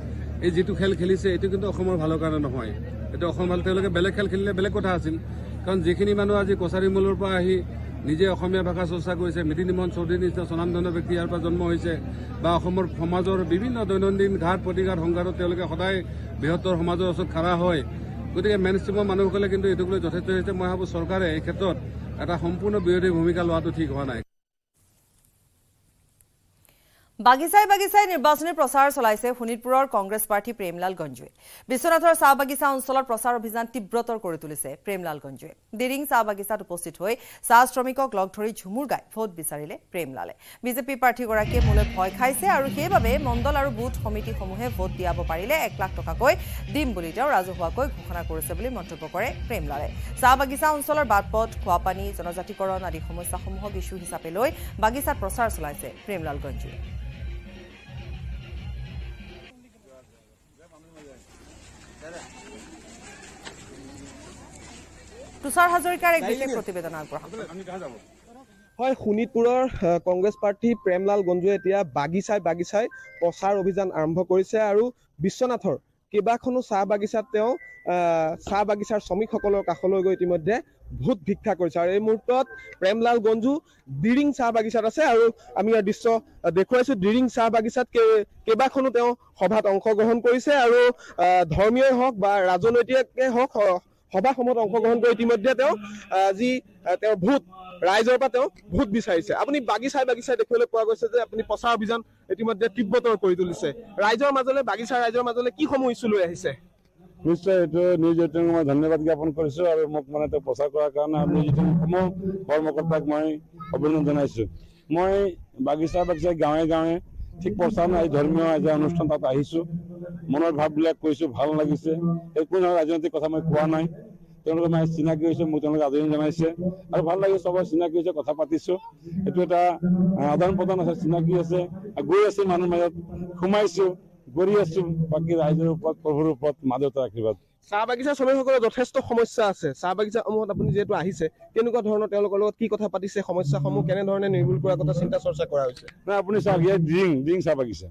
এই যিটো খেল খেলিছে এইটো কিন্তু অসমৰ ভালৰ কাৰণে নহয় এইটো অসম ভাল তেওঁলোকে বেলেগ খেল খেলিলে বেলেগ কথা আছিল কাৰণ যিখিনি মানুহ আজি আহি নিজে অসমীয়া ভাষা চৰ্চা কৰিছে নিমন চৌধুৰী নিচিনা স্বনাম স্বনামধন্য ব্যক্তি ইয়াৰ পৰা জন্ম হৈছে বা অসমৰ সমাজৰ বিভিন্ন দৈনন্দিন ঘাট প্ৰতিঘাত সংঘাতত তেওঁলোকে সদায় বৃহত্তৰ সমাজৰ ওচৰত খাৰা হয় গতিকে মেইন ষ্ট্ৰীমৰ মানুহসকলে কিন্তু এইটোক লৈ যথেষ্ট হৈছে মই ভাবোঁ চৰকাৰে এই ক্ষেত্ৰত এটা সম্পূৰ্ণ বিৰোধী ভূমিকা লোৱাটো ঠিক হোৱা নাই বাগিচাই বাগিচাই নিৰ্বাচনী প্ৰচাৰ চলাইছে শোণিতপুৰৰ কংগ্ৰেছ প্ৰাৰ্থী প্ৰেমলাল গঞ্জুৱে বিশ্বনাথৰ চাহ বাগিচা অঞ্চলত প্ৰচাৰ অভিযান তীব্ৰতৰ কৰি তুলিছে প্ৰেমলাল গঞ্জুৱে দিৰিং চাহ বাগিচাত উপস্থিত হৈ চাহ শ্ৰমিকক লগ ধৰি ঝুমুৰ গাই ভোট বিচাৰিলে প্ৰেমলালে বিজেপি প্ৰাৰ্থীগৰাকীয়ে মোলৈ ভয় খাইছে আৰু সেইবাবে মণ্ডল আৰু বুথ সমিতিসমূহে ভোট দিয়াব পাৰিলে এক লাখ টকাকৈ দিম বুলি তেওঁ ৰাজহুৱাকৈ ঘোষণা কৰিছে বুলি মন্তব্য কৰে প্ৰেমলালে চাহ বাগিচা অঞ্চলৰ বাট পথ খোৱাপানী জনজাতিকৰণ আদি সমস্যাসমূহক ইছ্যু হিচাপে লৈ বাগিচাত প্ৰচাৰ চলাইছে প্ৰেমলাল গঞ্জুৱে তুষার হাজরিকার এক বিশেষ প্রতিবেদন হয় শোণিতপুরের কংগ্রেস প্রার্থী প্রেমলাল গঞ্জুয়ে এটা বাগিচায় বাগিচায় প্রচার অভিযান আরম্ভ করেছে আর বিশ্বনাথর কেবাখনো চাহ বাগিচাত চাহ বাগিচার শ্রমিক সকলের কাশলে গিয়ে ইতিমধ্যে ভূত ভিক্ষা করেছে আর এই মুহূর্ত প্রেমলাল গঞ্জু দিরিং চাহ বাগিচাত আছে আর আমি দৃশ্য দেখছো দিরিং চাহ বাগিচাত কেবাখনো সভাত অংশগ্রহণ করেছে আর ধর্মীয় হোক বা রাজনৈতিকে হোক সভাসমূহত অংশগ্ৰহণ কৰি ইতিমধ্যে তেওঁ যি তেওঁ ভোট ৰাইজৰ পৰা তেওঁ ভোট বিচাৰিছে আপুনি বাগিচাই বাগিচাই দেখিবলৈ পোৱা গৈছে যে আপুনি প্ৰচাৰ অভিযান ইতিমধ্যে তীব্ৰতৰ কৰি তুলিছে ৰাইজৰ মাজলৈ বাগিচা ৰাইজৰ মাজলৈ কি সমূহ ইছ্যু লৈ আহিছে নিশ্চয় এইটো নিউজ এইটিন মই ধন্যবাদ জ্ঞাপন কৰিছোঁ আৰু মোক মানে তেওঁ প্ৰচাৰ কৰাৰ কাৰণে আপুনি কৰ্মকৰ্তাক মই অভিনন্দন জনাইছোঁ মই বাগিচা বাগিচাই গাঁৱে গাঁৱে ঠিক পৰ্চা আমি ধৰ্মীয় আজি অনুষ্ঠান তাত আহিছোঁ মনৰ ভাৱবিলাক কৈছোঁ ভাল লাগিছে একো ধৰণৰ ৰাজনৈতিক কথা মই কোৱা নাই তেওঁলোকে মানে চিনাকি হৈছে মোক তেওঁলোকে আদৰণি জনাইছে আৰু ভাল লাগিছে চবৰে চিনাকি হৈছে কথা পাতিছো এইটো এটা আদান প্ৰদান আছে চিনাকি আছে গৈ আছে মানুহৰ মাজত সোমাইছো গৰি আছো বাকী ৰাইজৰ ওপৰত প্ৰভুৰ ওপৰত মা দেউতাৰ আশীৰ্বাদ চাহ বাগিচা শ্ৰমিকসকলৰ যথেষ্ট সমস্যা আছে চাহ বাগিচাসমূহত আপুনি যিহেতু আহিছে কেনেকুৱা ধৰণৰ তেওঁলোকৰ লগত কি কথা পাতিছে সমস্যাসমূহ কেনেধৰণে নিৰ্মূল কৰাৰ কথা চিন্তা চৰ্চা কৰা হৈছে নাই আপুনি চাওক ইয়াত ড্ৰিং ড্ৰিং চাহ বাগিচা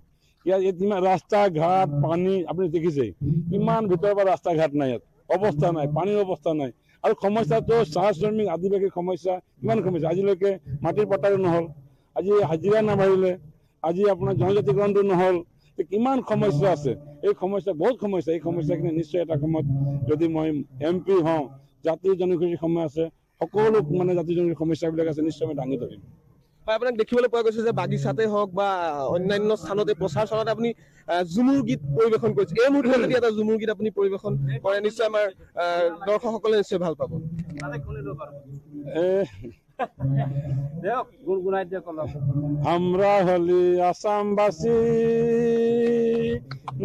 ইয়াত ইমান ৰাস্তা ঘাট পানী আপুনি দেখিছে ইমান ভিতৰৰ পৰা ৰাস্তা ঘাট নাই ইয়াত অৱস্থা নাই পানীৰ অৱস্থা নাই আৰু সমস্যাটো চাহ শ্ৰমিক আদিবাসী সমস্যা ইমান সমস্যা আজিলৈকে মাটিৰ পাটাৰো নহ'ল আজি হাজিৰা নাবাঢ়িলে আজি আপোনাৰ জনজাতিকৰণটো নহ'ল কিমান সমস্যা আছে এই সমস্যা বহুত সমস্যা এই সমস্যাখিনি নিশ্চয় এটা সময়ত যদি মই এম পি হওঁ জাতি জনগোষ্ঠীৰ সময় আছে সকলো মানে জাতি জনগোষ্ঠীৰ সমস্যাবিলাক আছে নিশ্চয় মই দাঙি ধৰিম আপোনাক দেখিবলৈ পোৱা গৈছে যে বাগিচাতে হওক বা অন্যান্য স্থানতে প্ৰচাৰ চলাতে আপুনি ঝুমুৰ গীত পৰিৱেশন কৰিছে এই মুহূৰ্তত যদি এটা ঝুমুৰ গীত আপুনি পৰিৱেশন কৰে নিশ্চয় আমাৰ দৰ্শকসকলে নিশ্চয় ভাল পাব এহ আমরা হলি আসামবাসী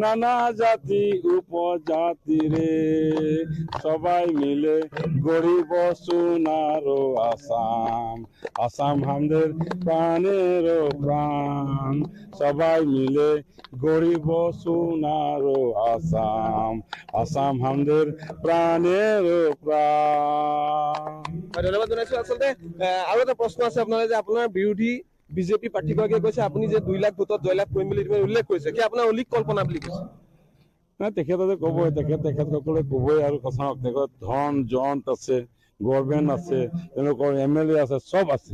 নানা জাতি উপজাতি রে সবাই মিলে গরিব সুনার আসাম আসাম হামদের প্রাণের প্রাণ সবাই মিলে গরিব সুনার আসাম আসাম হামদের প্রাণের প্রাণ ধন্যবাদ জানাইছো আসলে আৰু এটা প্ৰশ্ন আছে আপোনাৰ যে আপোনাৰ বিৰোধী বিজেপি প্ৰাৰ্থীগৰাকীয়ে কৈছে আপুনি যে দুই লাখ ভোটত জয়লাভ কৰিম বুলি উল্লেখ কৰিছে কি আপোনাৰ অলিক কল্পনা বুলি কৈছে নাই তেখেতে ক'বই তেখেত তেখেতসকলে ক'বই আৰু কথা তেখেত ধন জন্ট আছে গভৰ্ণমেণ্ট আছে তেওঁলোকৰ এম এল এ আছে চব আছে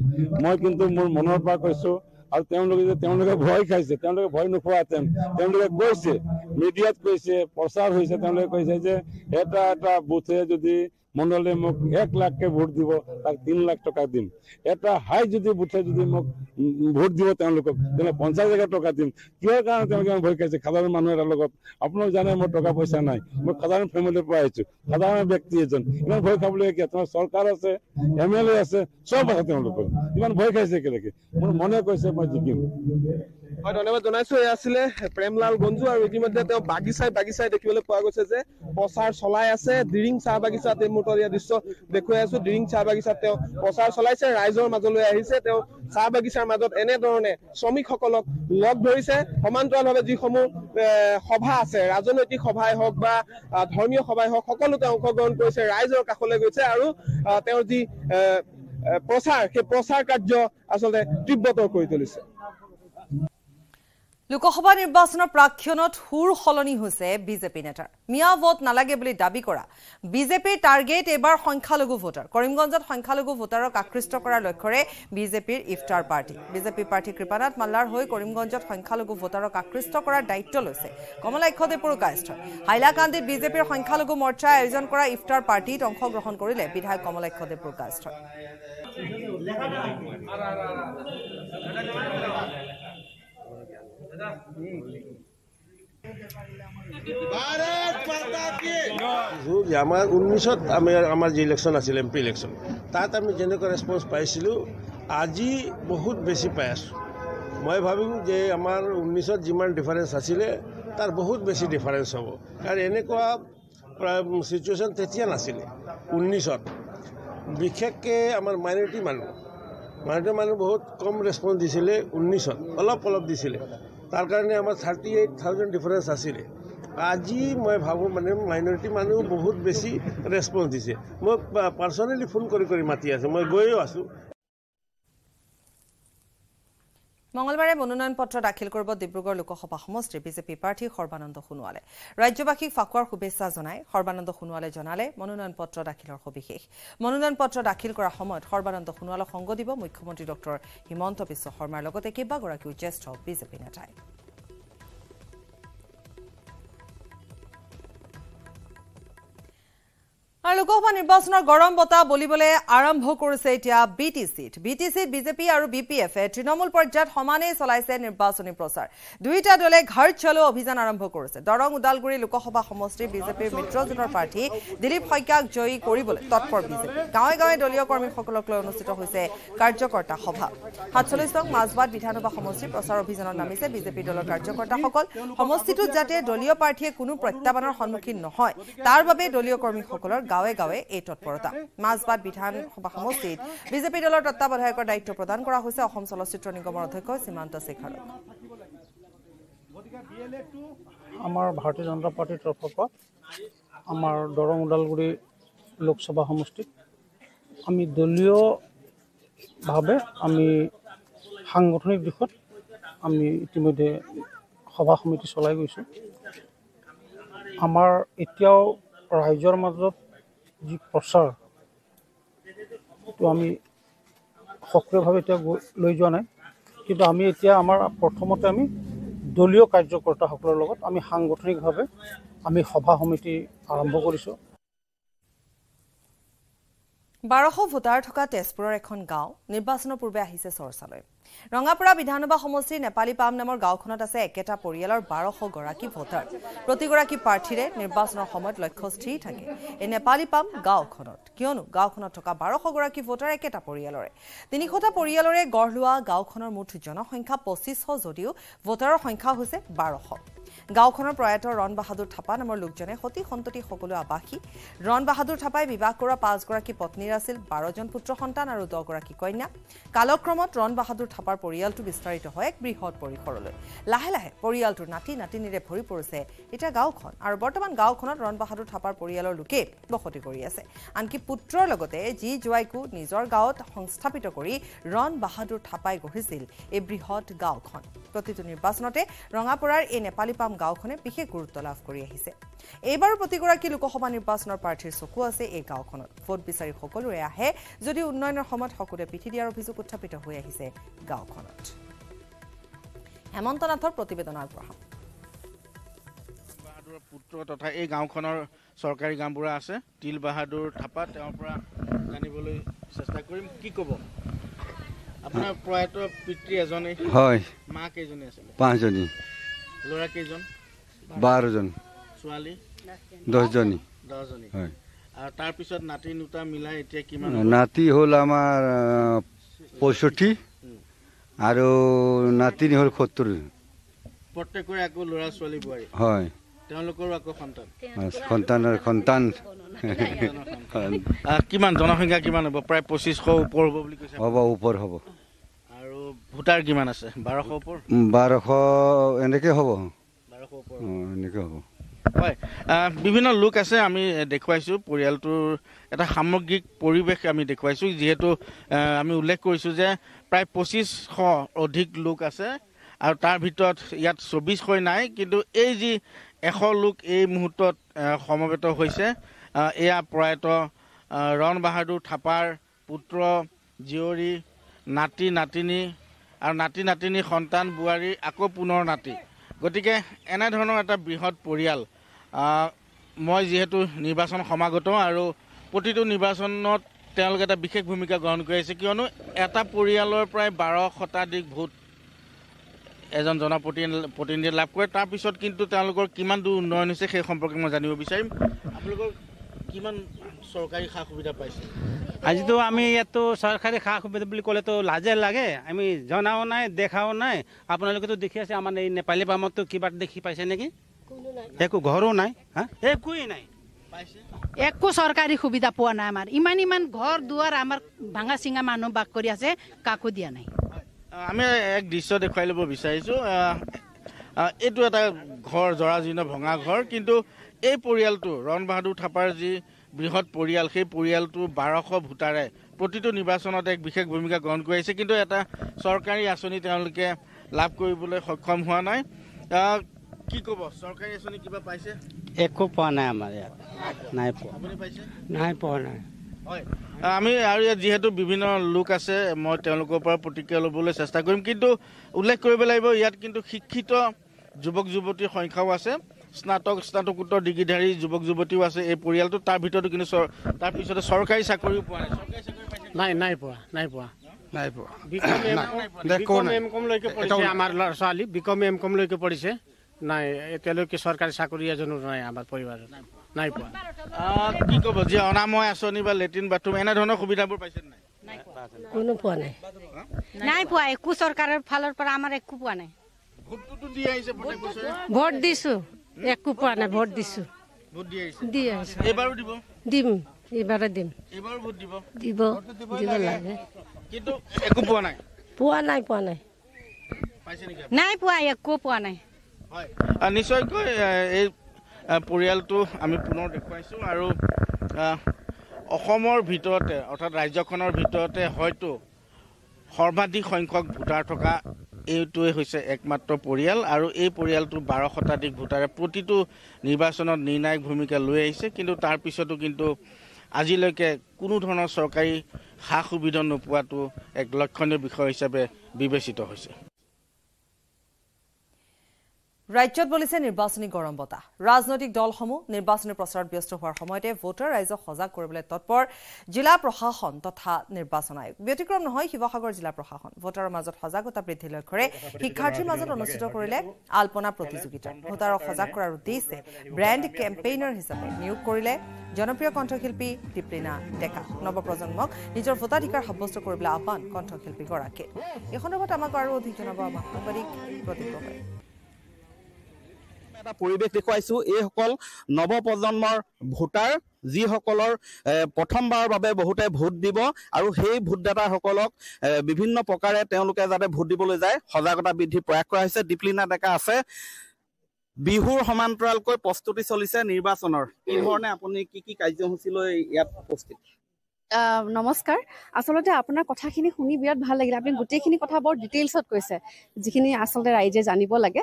মই কিন্তু মোৰ মনৰ পৰা কৈছোঁ আৰু তেওঁলোকে যে তেওঁলোকে ভয় খাইছে তেওঁলোকে ভয় নোখোৱাহেঁতেন তেওঁলোকে কৈছে মিডিয়াত কৈছে প্ৰচাৰ হৈছে তেওঁলোকে কৈছে যে এটা এটা বুথে যদি মণ্ডলে মোক এক লাখকে ভোট দিব তাক তিন লাখ টকা দিম এটা হাই যদি বুথে যদি মোক ভোট দিব তেওঁলোকক তেনে পঞ্চাছ হাজাৰ টকা দিম কিহৰ কাৰণে তেওঁলোকে ভয় খাইছে সাধাৰণ মানুহ এটাৰ লগত আপোনালোক জানে মোৰ টকা পইচা নাই মই সাধাৰণ ফেমিলিৰ পৰা আহিছো সাধাৰণ ব্যক্তি এজন ইমান ভয় খাবলগীয়া তোমাৰ চৰকাৰ আছে এম এল এ আছে চব আছে তেওঁলোকৰ ইমান ভয় খাইছে একেলগে মোৰ মনে কৈছে মই জিকিম হয় ধন্যবাদ জনাইছো এই আছিলে প্ৰেমলাল গঞ্জু আৰু ইতিমধ্যে তেওঁ বাগিচাই বাগিচাই দেখিবলৈ পোৱা গৈছে যে প্ৰচাৰ চলাই আছে দিৰিং চাহ বাগিচাত এই মুহূৰ্তত ইয়াৰ দৃশ্য দেখুৱাই আছো দিৰিং চাহ বাগিচাত তেওঁ প্ৰচাৰ চলাইছে ৰাইজৰ মাজলৈ আহিছে তেওঁ চাহ বাগিচাৰ মাজত এনেধৰণে শ্ৰমিকসকলক লগ ধৰিছে সমান্তৰালভাৱে যিসমূহ সভা আছে ৰাজনৈতিক সভাই হওক বা ধৰ্মীয় সভাই হওক সকলোতে অংশগ্ৰহণ কৰিছে ৰাইজৰ কাষলৈ গৈছে আৰু তেওঁৰ যি প্ৰচাৰ সেই প্ৰচাৰ কাৰ্য আচলতে তীব্ৰতৰ কৰি তুলিছে লোকসভা নিৰ্বাচনৰ প্ৰাক্ষণত সুৰ সলনি হৈছে বিজেপি নেতাৰ মিয়া ভোট নালাগে বুলি দাবী কৰা বিজেপিৰ টাৰ্গেট এইবাৰ সংখ্যালঘু ভোটাৰ কৰিমগঞ্জত সংখ্যালঘু ভোটাৰক আকৃষ্ট কৰাৰ লক্ষ্যৰে বিজেপিৰ ইফতাৰ পাৰ্টী বিজেপিৰ প্ৰাৰ্থী কৃপানাথ মাল্লাৰ হৈ কৰিমগঞ্জত সংখ্যালঘু ভোটাৰক আকৃষ্ট কৰাৰ দায়িত্ব লৈছে কমলাক্ষ দেৱৰুকাষ্ঠ হাইলাকান্দিত বিজেপিৰ সংখ্যালঘু মৰ্চাই আয়োজন কৰা ইফতাৰ পাৰ্টিত অংশগ্ৰহণ কৰিলে বিধায়ক কমলাক্ষ দেৱৰুকাষ্ঠ আমাৰ ঊনৈছত আমি আমাৰ যি ইলেকশ্যন আছিল এম পি ইলেকশ্যন তাত আমি যেনেকুৱা ৰেচপন্স পাইছিলোঁ আজি বহুত বেছি পাই আছোঁ মই ভাবিম যে আমাৰ ঊনৈছত যিমান ডিফাৰেঞ্চ আছিলে তাৰ বহুত বেছি ডিফাৰেঞ্চ হ'ব কাৰণ এনেকুৱা চিটুৱেশ্যন তেতিয়া নাছিলে ঊনৈছত বিশেষকৈ আমাৰ মাইনৰিটি মানুহ মাইনৰিটি মানুহ বহুত কম ৰেচপন্স দিছিলে ঊনৈছত অলপ অলপ দিছিলে তাৰ কাৰণে আমাৰ থাৰ্টি এইট থাউজেণ্ড ডিফাৰেঞ্চ আছিলে আজি মই ভাবোঁ মানে মাইনৰিটি মানুহ বহুত বেছি ৰেছপঞ্চ দিছে মই পাৰ্চনেলি ফোন কৰি কৰি মাতি আছোঁ মই গৈয়ো আছোঁ মঙলবাৰে মনোনয়ন পত্ৰ দাখিল কৰিব ডিব্ৰুগড় লোকসভা সমষ্টিৰ বিজেপি প্ৰাৰ্থী সৰ্বানন্দ সোণোৱালে ৰাজ্যবাসীক ফাকুৱাৰ শুভেচ্ছা জনাই সৰ্বানন্দ সোণোৱালে জনালে মনোনয়ন পত্ৰ দাখিলৰ সবিশেষ মনোনয়ন পত্ৰ দাখিল কৰাৰ সময়ত সৰ্বানন্দ সোণোৱালক সংগ দিব মুখ্যমন্ত্ৰী ডঃ হিমন্ত বিশ্ব শৰ্মাৰ লগতে কেইবাগৰাকীও জ্যেষ্ঠ বিজেপি নেতাই আৰু লোকসভা নিৰ্বাচনৰ গৰম বতাহ বলিবলৈ আৰম্ভ কৰিছে এতিয়া বি টি চিত বি টি চিত বিজেপি আৰু বি পি এফে তৃণমূল পৰ্যায়ত সমানেই চলাইছে নিৰ্বাচনী প্ৰচাৰ দুয়োটা দলে ঘৰ চলো অভিযান আৰম্ভ কৰিছে দৰং ওদালগুৰি লোকসভা সমষ্টিৰ বিজেপিৰ মিত্ৰজোঁটৰ প্ৰাৰ্থী দিলীপ শইকীয়াক জয়ী কৰিবলৈ তৎপৰ বিজেপি গাঁৱে গাঁৱে দলীয় কৰ্মীসকলক লৈ অনুষ্ঠিত হৈছে কাৰ্যকৰ্তা সভা সাতচল্লিছ নং মাজবাট বিধানসভা সমষ্টিৰ প্ৰচাৰ অভিযানত নামিছে বিজেপিৰ দলৰ কাৰ্যকৰ্তাসকল সমষ্টিটোত যাতে দলীয় প্ৰাৰ্থীয়ে কোনো প্ৰত্যাহ্বানৰ সন্মুখীন নহয় তাৰ বাবে দলীয় কৰ্মীসকলৰ গাঁৱে গাঁৱে এই তৎপৰতা মাজবাট বিধানসভা সমষ্টিত বিজেপি দলৰ তত্বাৱধায়কৰ দায়িত্ব প্ৰদান কৰা হৈছে অসম চলচ্চিত্ৰ নিগমৰ অধ্যক্ষ সীমান্ত শেখৰ আমাৰ ভাৰতীয় জনতা পাৰ্টীৰ তৰফৰ পৰা আমাৰ দৰং ওদালগুৰি লোকসভা সমষ্টিত আমি দলীয়ভাৱে আমি সাংগঠনিক দিশত আমি ইতিমধ্যে সভা সমিতি চলাই গৈছোঁ আমাৰ এতিয়াও ৰাইজৰ মাজত যি প্ৰচাৰ সেইটো আমি সক্ৰিয়ভাৱে এতিয়া লৈ যোৱা নাই কিন্তু আমি এতিয়া আমাৰ প্ৰথমতে আমি দলীয় কাৰ্যকৰ্তাসকলৰ লগত আমি সাংগঠনিকভাৱে আমি সভা সমিতি আৰম্ভ কৰিছোঁ বাৰশ ভোটাৰ থকা তেজপুৰৰ এখন গাঁও নিৰ্বাচনৰ পূৰ্বে আহিছে চৰ্চালৈ ৰঙাপাৰা বিধানসভা সমষ্টিৰ নেপালী পাম নামৰ গাঁওখনত আছে একেটা পৰিয়ালৰ বাৰশ গৰাকী ভোটাৰ প্ৰতিগৰাকী প্ৰাৰ্থীৰে নিৰ্বাচনৰ সময়ত লক্ষ্য স্থিৰ থাকে এই নেপালী পাম গাঁওখনত কিয়নো গাঁওখনত থকা বাৰশ গৰাকী ভোটাৰ একেটা পৰিয়ালৰে তিনিশটা পৰিয়ালৰে গঢ় লোৱা গাঁওখনৰ মুঠ জনসংখ্যা পঁচিছশ যদিও ভোটাৰৰ সংখ্যা হৈছে বাৰশ গাঁওখনৰ প্ৰয়াত ৰণ বাহাদুৰ থাপা নামৰ লোকজনে সতি সন্ততি সকলো আবাসী ৰণ বাহাদুৰ থাপাই বিবাহ কৰা পাঁচগৰাকী পত্নীৰ আছিল বাৰজন পুত্ৰ সন্তান আৰু দহগৰাকী কন্যা কালক্ৰমত ৰণ বাহাদুৰ থাপাৰ পৰিয়ালটো বিস্তাৰিত হয় এক বৃহৎ পৰিসৰলৈ লাহে লাহে পৰিয়ালটোৰ নাতি নাতিনীৰে ভৰি পৰিছে এতিয়া গাঁওখন আৰু বৰ্তমান গাঁওখনত ৰণ বাহাদুৰ থাপাৰ পৰিয়ালৰ লোকেই বসতি কৰি আছে আনকি পুত্ৰৰ লগতে যি জোৱাইকো নিজৰ গাঁৱত সংস্থাপিত কৰি ৰণ বাহাদুৰ থাপাই গঢ়িছিল এই বৃহৎ গাঁওখন প্ৰতিটো নিৰ্বাচনতে ৰঙাপাৰাৰ এই নেপালী পাম গাঁওখনে বিশেষ গুৰুত্ব লাভ কৰি আহিছে এইবাৰ প্ৰতিগৰাকী লোকসভা নিৰ্বাচনৰ প্ৰাৰ্থীৰ চকু আছে এই গাঁওখনত ভোট বিচাৰি সকলোৰে আহে যদিও উন্নয়নৰ সময়ত সকলোৱে পিঠি দিয়াৰ অভিযোগ উত্থাপিত হৈ আহিছে গাঁওখনত হেমন্ত নাথৰ প্ৰতিবেদন আগবঢ়াম পুত্ৰ তথা এই গাঁওখনৰ চৰকাৰী গাঁওবুঢ়া আছে তিল বাহাদুৰ থাপা তেওঁৰ পৰা জানিবলৈ চেষ্টা কৰিম কি ক'ব আপোনাৰ প্ৰয়াত পিতৃ এজনেই হয় মা কেইজনী আছিলে পাঁচজনী নাতি কিমান হ'ল আমাৰ পঁয়ষষ্ঠি আৰু নাতিনী হ'ল সত্তৰ হয় কিমান জনসংখ্যা কিমান হ'ব প্ৰায় পঁচিছশ ওপৰ হ'ব বুলি কৈছে হ'ব ওপৰ হ'ব ভোটাৰ কিমান আছে বাৰশ ওপৰত বাৰশ এনেকে হ'ব হ'ব হয় বিভিন্ন লোক আছে আমি দেখুৱাইছোঁ পৰিয়ালটোৰ এটা সামগ্ৰিক পৰিৱেশ আমি দেখুৱাইছোঁ যিহেতু আমি উল্লেখ কৰিছোঁ যে প্ৰায় পঁচিছশ অধিক লোক আছে আৰু তাৰ ভিতৰত ইয়াত চৌবিছশই নাই কিন্তু এই যি এশ লোক এই মুহূৰ্তত সমবেত হৈছে এয়া প্ৰয়াত ৰণ বাহাদুৰ থাপাৰ পুত্ৰ জীয়ৰী নাতি নাতিনী আৰু নাতি নাতিনী সন্তান বোৱাৰী আকৌ পুনৰ নাতি গতিকে এনেধৰণৰ এটা বৃহৎ পৰিয়াল মই যিহেতু নিৰ্বাচন সমাগত আৰু প্ৰতিটো নিৰ্বাচনত তেওঁলোকে এটা বিশেষ ভূমিকা গ্ৰহণ কৰি আহিছে কিয়নো এটা পৰিয়ালৰ প্ৰায় বাৰ শতাধিক ভোট এজন জনপ্ৰতি প্ৰতিনিধিয়ে লাভ কৰে তাৰপিছত কিন্তু তেওঁলোকৰ কিমান দূৰ উন্নয়ন হৈছে সেই সম্পৰ্কে মই জানিব বিচাৰিম আপোনালোকৰ কিমান চৰকাৰী সা সুবিধা পাইছে আজিতো আমি ইয়াতো চৰকাৰী সা সুবিধা বুলি ক'লেতো লাজে লাগে আমি জনাও নাই দেখাও নাই আপোনালোকেতো দেখি আছে আমাৰ এই নেপালী বামতো কিবা দেখি পাইছে নেকি একো ঘৰো নাই একোৱেই নাই একো চৰকাৰী সুবিধা পোৱা নাই আমাৰ ইমান ইমান ঘৰ দুৱাৰ আমাৰ ভাঙা চিঙা মানুহ বাস কৰি আছে কাকো দিয়া নাই আমি এক দৃশ্য দেখুৱাই ল'ব বিচাৰিছোঁ এইটো এটা ঘৰ জৰাজীৰ্ণ ভঙা ঘৰ কিন্তু এই পৰিয়ালটো ৰণ বাহাদুৰ থাপাৰ যি বৃহৎ পৰিয়াল সেই পৰিয়ালটো বাৰশ ভোটাৰে প্ৰতিটো নিৰ্বাচনত এক বিশেষ ভূমিকা গ্ৰহণ কৰি আহিছে কিন্তু এটা চৰকাৰী আঁচনি তেওঁলোকে লাভ কৰিবলৈ সক্ষম হোৱা নাই কি ক'ব চৰকাৰী আঁচনি কিবা পাইছে একো পোৱা নাই আমাৰ ইয়াত নাই পোৱা নাই পোৱা নাই হয় আমি আৰু ইয়াত যিহেতু বিভিন্ন লোক আছে মই তেওঁলোকৰ পৰা প্ৰতিক্ৰিয়া ল'বলৈ চেষ্টা কৰিম কিন্তু উল্লেখ কৰিব লাগিব ইয়াত কিন্তু শিক্ষিত যুৱক যুৱতীৰ সংখ্যাও আছে স্নাতক স্নাতকোত্তৰ ডিগ্ৰীধাৰী যুৱক যুৱতীও আছে এই পৰিয়ালটো তাৰ ভিতৰতো কিন্তু তাৰপিছতে চৰকাৰী চাকৰিও পোৱা নাই নাই নাই নাই পোৱা বাথৰুম এনেধৰণৰ পোৱা একো চৰকাৰৰ ভোট দিছো একো পোৱা নাই ভোট দিছোঁ নিশ্চয়কৈ এই পৰিয়ালটো আমি পুনৰ দেখুৱাইছোঁ আৰু অসমৰ ভিতৰতে অৰ্থাৎ ৰাজ্যখনৰ ভিতৰতে হয়তো সৰ্বাধিক সংখ্যক ভোটাৰ থকা এইটোৱে হৈছে একমাত্ৰ পৰিয়াল আৰু এই পৰিয়ালটো বাৰ শতাধিক ভোটাৰে প্ৰতিটো নিৰ্বাচনত নিৰ্ণায়ক ভূমিকা লৈ আহিছে কিন্তু তাৰপিছতো কিন্তু আজিলৈকে কোনো ধৰণৰ চৰকাৰী সা সুবিধা নোপোৱাটো এক লক্ষণীয় বিষয় হিচাপে বিবেচিত হৈছে ৰাজ্যত বলিছে নিৰ্বাচনী গৰম বতাহ ৰাজনৈতিক দলসমূহ নিৰ্বাচনী প্ৰচাৰত ব্যস্ত হোৱাৰ সময়তে ভোটাৰ ৰাইজক সজাগ কৰিবলৈ তৎপৰ জিলা প্ৰশাসন তথা নিৰ্বাচন আয়োগ ব্যতিক্ৰম নহয় শিৱসাগৰ জিলা প্ৰশাসন ভোটাৰৰ মাজত সজাগতা বৃদ্ধিৰ লক্ষ্যৰে শিক্ষাৰ্থীৰ মাজত অনুষ্ঠিত কৰিলে আল্পনা প্ৰতিযোগিতা ভোটাৰক সজাগ কৰাৰ উদ্দেশ্যে ব্ৰেণ্ড কেম্পেইনাৰ হিচাপে নিয়োগ কৰিলে জনপ্ৰিয় কণ্ঠশিল্পী দীপলিনা ডেকা নৱপ্ৰজন্মক নিজৰ ভোটাধিকাৰ সাব্যস্ত কৰিবলৈ আহ্বান কণ্ঠশিল্পীগৰাকীয়ে এই সন্দৰ্ভত আমাক আৰু অধিক জনাব আমাৰ সাংবাদিক প্ৰতিজ্ঞ হয় এটা পৰিৱেশ দেখুৱাইছোঁ এইসকল নৱপ্ৰজন্মৰ ভোটাৰ যিসকলৰ প্ৰথমবাৰৰ বাবে বহুতে ভোট দিব আৰু সেই ভোটদাতাসকলক বিভিন্ন প্ৰকাৰে তেওঁলোকে যাতে ভোট দিবলৈ যায় সজাগতা বৃদ্ধি প্ৰয়াস কৰা হৈছে দীপলিনা ডেকা আছে বিহুৰ সমান্তৰালকৈ প্ৰস্তুতি চলিছে নিৰ্বাচনৰ এই ধৰণে আপুনি কি কি কাৰ্যসূচী লৈ ইয়াত উপস্থিত নমস্কাৰ আচলতে আপোনাৰ কথাখিনি শুনি বিৰাট ভাল লাগিলে আপুনি গোটেইখিনি কথা বৰ ডিটেইলছত কৈছে যিখিনি আচলতে ৰাইজে জানিব লাগে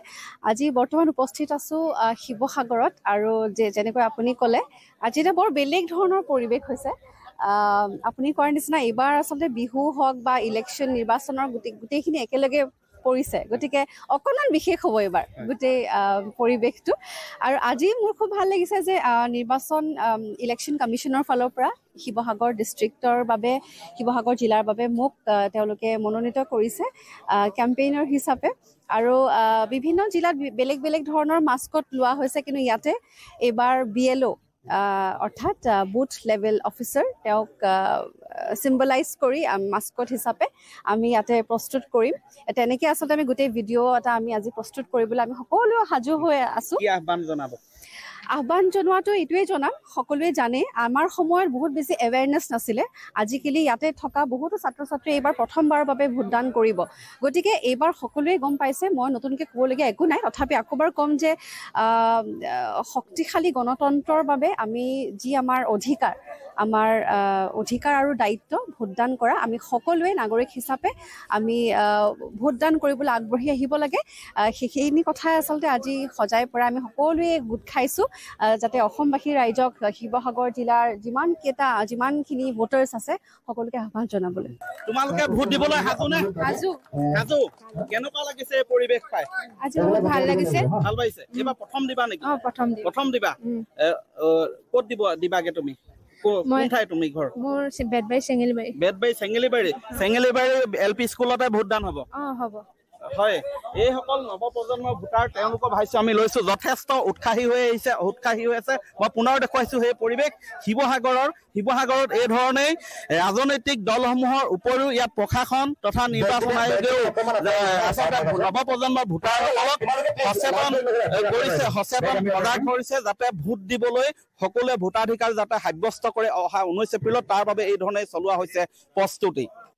আজি বৰ্তমান উপস্থিত আছোঁ শিৱসাগৰত আৰু যে যেনেকৈ আপুনি ক'লে আজি এটা বৰ বেলেগ ধৰণৰ পৰিৱেশ হৈছে আপুনি কোৱাৰ নিচিনা এইবাৰ আচলতে বিহু হওক বা ইলেকশ্যন নিৰ্বাচনৰ গোটেই গোটেইখিনি একেলগে পৰিছে গতিকে অকণমান বিশেষ হ'ব এইবাৰ গোটেই পৰিৱেশটো আৰু আজি মোৰ খুব ভাল লাগিছে যে নিৰ্বাচন ইলেকশ্যন কমিশ্যনৰ ফালৰ পৰা শিৱসাগৰ ডিষ্ট্ৰিক্টৰ বাবে শিৱসাগৰ জিলাৰ বাবে মোক তেওঁলোকে মনোনীত কৰিছে কেম্পেইনৰ হিচাপে আৰু বিভিন্ন জিলাত বেলেগ বেলেগ ধৰণৰ মাস্কত লোৱা হৈছে কিন্তু ইয়াতে এইবাৰ বি এল অ' অৰ্থাৎ বুথ লেভেল অফিচাৰ তেওঁক চিম্বলাইজ কৰি মাস্কট হিচাপে আমি ইয়াতে প্ৰস্তুত কৰিম তেনেকৈ আচলতে আমি গোটেই ভিডিঅ' এটা আমি আজি প্ৰস্তুত কৰিবলৈ আমি সকলো সাজু হৈ আছোঁ আহ্বান জনাব আহ্বান জনোৱাটো এইটোৱেই জনাম সকলোৱে জানে আমাৰ সময়ত বহুত বেছি এৱেৰনেছ নাছিলে আজিকালি ইয়াতে থকা বহুতো ছাত্ৰ ছাত্ৰীয়ে এইবাৰ প্ৰথমবাৰৰ বাবে ভোটদান কৰিব গতিকে এইবাৰ সকলোৱে গম পাইছে মই নতুনকৈ ক'বলগীয়া একো নাই তথাপি আকৌবাৰ ক'ম যে শক্তিশালী গণতন্ত্ৰৰ বাবে আমি যি আমাৰ অধিকাৰ আমাৰ অধিকাৰ আৰু দায়িত্ব ভোটদান কৰা আমি সকলোৱে নাগৰিক হিচাপে আমি ভোটদান কৰিবলৈ আগবাঢ়ি আহিব লাগে সেইখিনি কথাই আচলতে আজি সজাই পৰাই আমি সকলোৱে গোট খাইছোঁ যাতে অসমবাসী ৰাইজক শিৱসাগৰ জিলাৰ যিমান কেইটা যিমানখিনি ভোটাৰ্ছ আছে সকলোকে আহ্বান জনাবলৈ তোমালোকে ভোট দিবলৈ প্ৰথম দিবা নেকি ক'ত দিব দিবাগে তুমি ভোটদান হ'ব হয় এইসকল নৱপ্ৰজন্ম ভোটাৰ তেওঁলোকৰ ভাষ্য আমি লৈছো যথেষ্ট উৎসাহী হৈ আহিছে উৎসাহী হৈ আছে মই পুনৰ দেখুৱাইছোঁ সেই পৰিৱেশ শিৱসাগৰৰ শিৱসাগৰত এই ধৰণেই ৰাজনৈতিক দলসমূহৰ উপৰিও ইয়াত প্ৰশাসন তথা নিৰ্বাচন আয়োগেও নৱপ্ৰজন্মৰ ভোটাৰসকলক সচেতন কৰিছে সচেতন সজাগ কৰিছে যাতে ভোট দিবলৈ সকলোৱে ভোটাধিকাৰ যাতে সাব্যস্ত কৰে অহা ঊনৈছ এপ্ৰিলত তাৰ বাবে এই ধৰণে চলোৱা হৈছে প্ৰস্তুতি